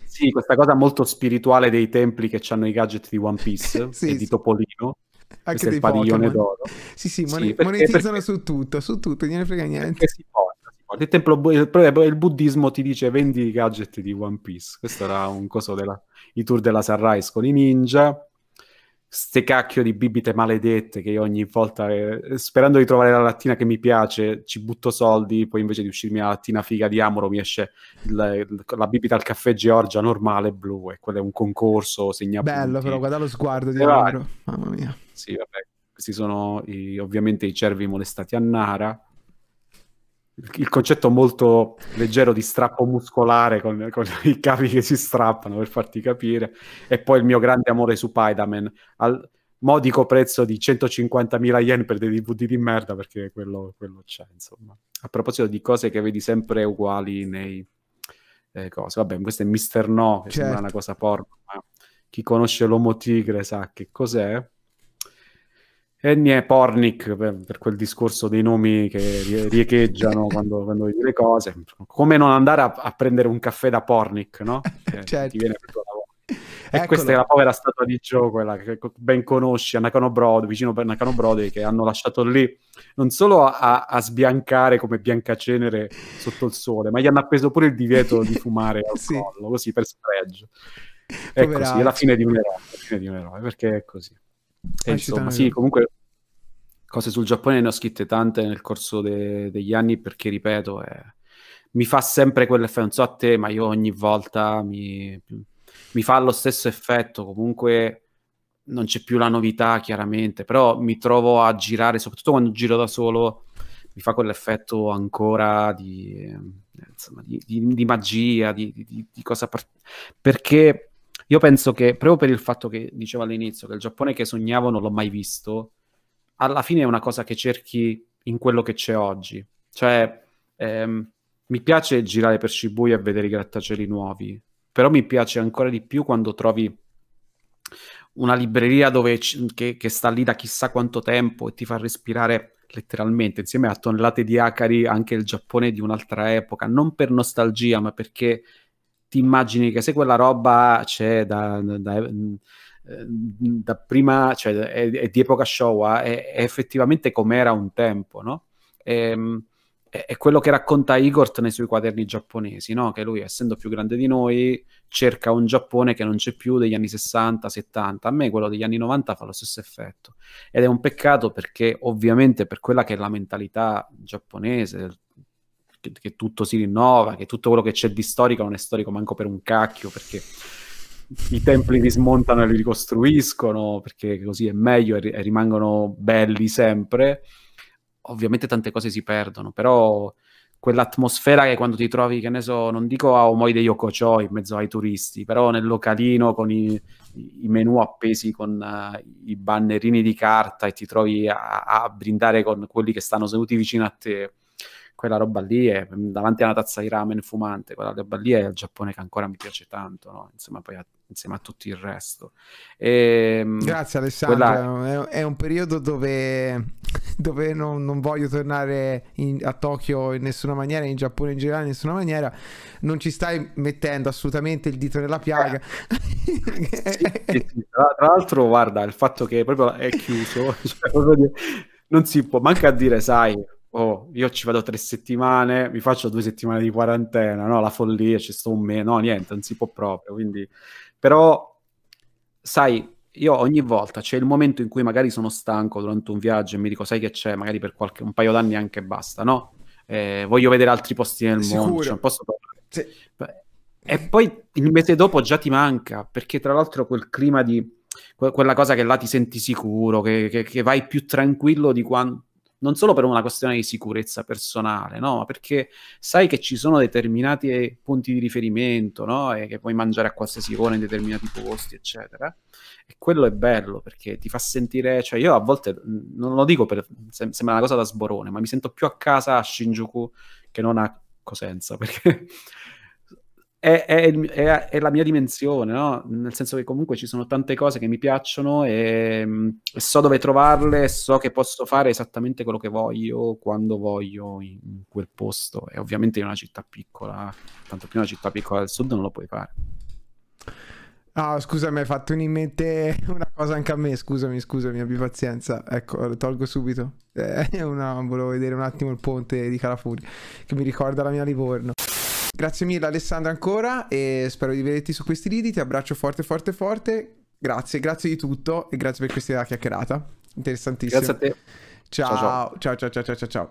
Sì, questa cosa molto spirituale dei templi che hanno i gadget di One Piece sì, e di Topolino. Anche dei il padiglione Pokemon. d'oro. Sì, sì, mon- sì monetizzano perché... su tutto, su tutto, non ne frega niente. Si porta, si porta. Il, templo, il, buddismo ti dice vendi i gadget di One Piece. Questo era un coso della i tour della Sunrise con i ninja ste cacchio di bibite maledette che ogni volta, eh, sperando di trovare la lattina che mi piace, ci butto soldi, poi invece di uscirmi la lattina figa di Amoro mi esce il, il, la bibita al caffè Georgia normale blu e quello è un concorso segna Bello punti. però, guarda lo sguardo di Amoro, mamma mia. Sì, vabbè, questi sono i, ovviamente i cervi molestati a Nara il concetto molto leggero di strappo muscolare con, con, i capi che si strappano per farti capire e poi il mio grande amore su Pydaman al modico prezzo di 150.000 yen per dei DVD di merda perché quello, quello c'è insomma a proposito di cose che vedi sempre uguali nei eh, cose vabbè questo è Mister No che certo. sembra una cosa porno ma chi conosce l'uomo tigre sa che cos'è Ennio Pornic per, per, quel discorso dei nomi che riecheggiano quando, quando vedi le cose. Come non andare a, a prendere un caffè da Pornick, no? Che certo. Ti viene per tua lavoro. E questa è la povera statua di Joe, quella che ben conosci a Nakano Broadway, vicino a Nakano Broadway, che hanno lasciato lì non solo a, a, sbiancare come biancacenere sotto il sole, ma gli hanno appeso pure il divieto di fumare al sì. collo, così per sfregio. Ecco è Poveraccio. così, è la fine di un eroe, perché è così. E, eh, ah, insomma, sì, comunque cose sul Giappone ne ho scritte tante nel corso de- degli anni perché, ripeto, eh, mi fa sempre quell'effetto, non so a te, ma io ogni volta mi, mi fa lo stesso effetto, comunque non c'è più la novità chiaramente, però mi trovo a girare, soprattutto quando giro da solo, mi fa quell'effetto ancora di, eh, insomma, di, di, di magia, di, cosa... Per... perché io penso che proprio per il fatto che dicevo all'inizio che il Giappone che sognavo non l'ho mai visto, alla fine è una cosa che cerchi in quello che c'è oggi. Cioè, ehm, mi piace girare per Shibuya e vedere i grattacieli nuovi, però mi piace ancora di più quando trovi una libreria dove, che, che, sta lì da chissà quanto tempo e ti fa respirare letteralmente insieme a tonnellate di acari anche il Giappone di un'altra epoca, non per nostalgia, ma perché ti immagini che se quella roba c'è da, da, eh, da prima, cioè è, è, di epoca Showa, eh, è, è effettivamente com'era un tempo, no? E, ehm, è quello che racconta Igor nei suoi quaderni giapponesi, no? che lui, essendo più grande di noi, cerca un Giappone che non c'è più degli anni 60, 70. A me quello degli anni 90 fa lo stesso effetto. Ed è un peccato perché, ovviamente, per quella che è la mentalità giapponese del, che, che tutto si rinnova, che tutto quello che c'è di storico non è storico manco per un cacchio, perché i templi li smontano e li ricostruiscono perché così è meglio e, e, rimangono belli sempre. Ovviamente tante cose si perdono, però quell'atmosfera che quando ti trovi, che ne so, non dico a ah, Omoide oh, Yokocho in mezzo ai turisti, però nel localino con i, i menu appesi con uh, i bannerini di carta e ti trovi a, a brindare con quelli che stanno seduti vicino a te quella roba lì è mm, davanti a una tazza di ramen fumante, quella roba lì è il Giappone che ancora mi piace tanto, no? Insomma, poi a, insieme a tutto il resto. E, ehm, Grazie Alessandro, quella... è, è, un periodo dove, dove non, non, voglio tornare in, a Tokyo in nessuna maniera, in Giappone in generale in nessuna maniera, non ci stai mettendo assolutamente il dito nella piaga. Eh. sì, sì, sì. Tra, l'altro guarda il fatto che proprio è chiuso, cioè, proprio non si può manca a dire sai oh, io ci vado tre settimane, mi faccio due settimane di quarantena, no? La follia, ci sto un mese, no, niente, non si può proprio. Quindi, però, sai, io ogni volta c'è il momento in cui magari sono stanco durante un viaggio e mi dico, sai che c'è, magari per qualche, un paio d'anni anche basta, no? Eh, voglio vedere altri posti nel mondo, cioè, posso sì. E poi il mese dopo già ti manca, perché tra l'altro quel clima di... quella cosa che là ti senti sicuro, che, che, che vai più tranquillo di quanto non solo per una questione di sicurezza personale, no? ma perché sai che ci sono determinati eh, punti di riferimento no? e che puoi mangiare a qualsiasi ora in determinati posti, eccetera. E quello è bello perché ti fa sentire, cioè io a volte non lo dico per sembra una cosa da sborone, ma mi sento più a casa a Shinjuku che non a Cosenza perché è, è, il, è, è, la mia dimensione, no? Nel senso che comunque ci sono tante cose che mi piacciono e, mm, e, so dove trovarle, so che posso fare esattamente quello che voglio, quando voglio, in, in quel posto. E ovviamente in una città piccola, tanto più una città piccola del sud, non lo puoi fare. Ah, scusa, mi hai fatto in mente una cosa anche a me. Scusami, scusami, abbi pazienza. Ecco, lo tolgo subito. Eh, una, volevo vedere un attimo il ponte di Calafuria, che mi ricorda la mia Livorno. Grazie mille Alessandra ancora e spero di vederti su questi lidi, ti abbraccio forte forte forte, grazie, grazie di tutto e grazie per questa chiacchierata, interessantissima. Grazie a te. ciao ciao ciao ciao ciao ciao. ciao. ciao.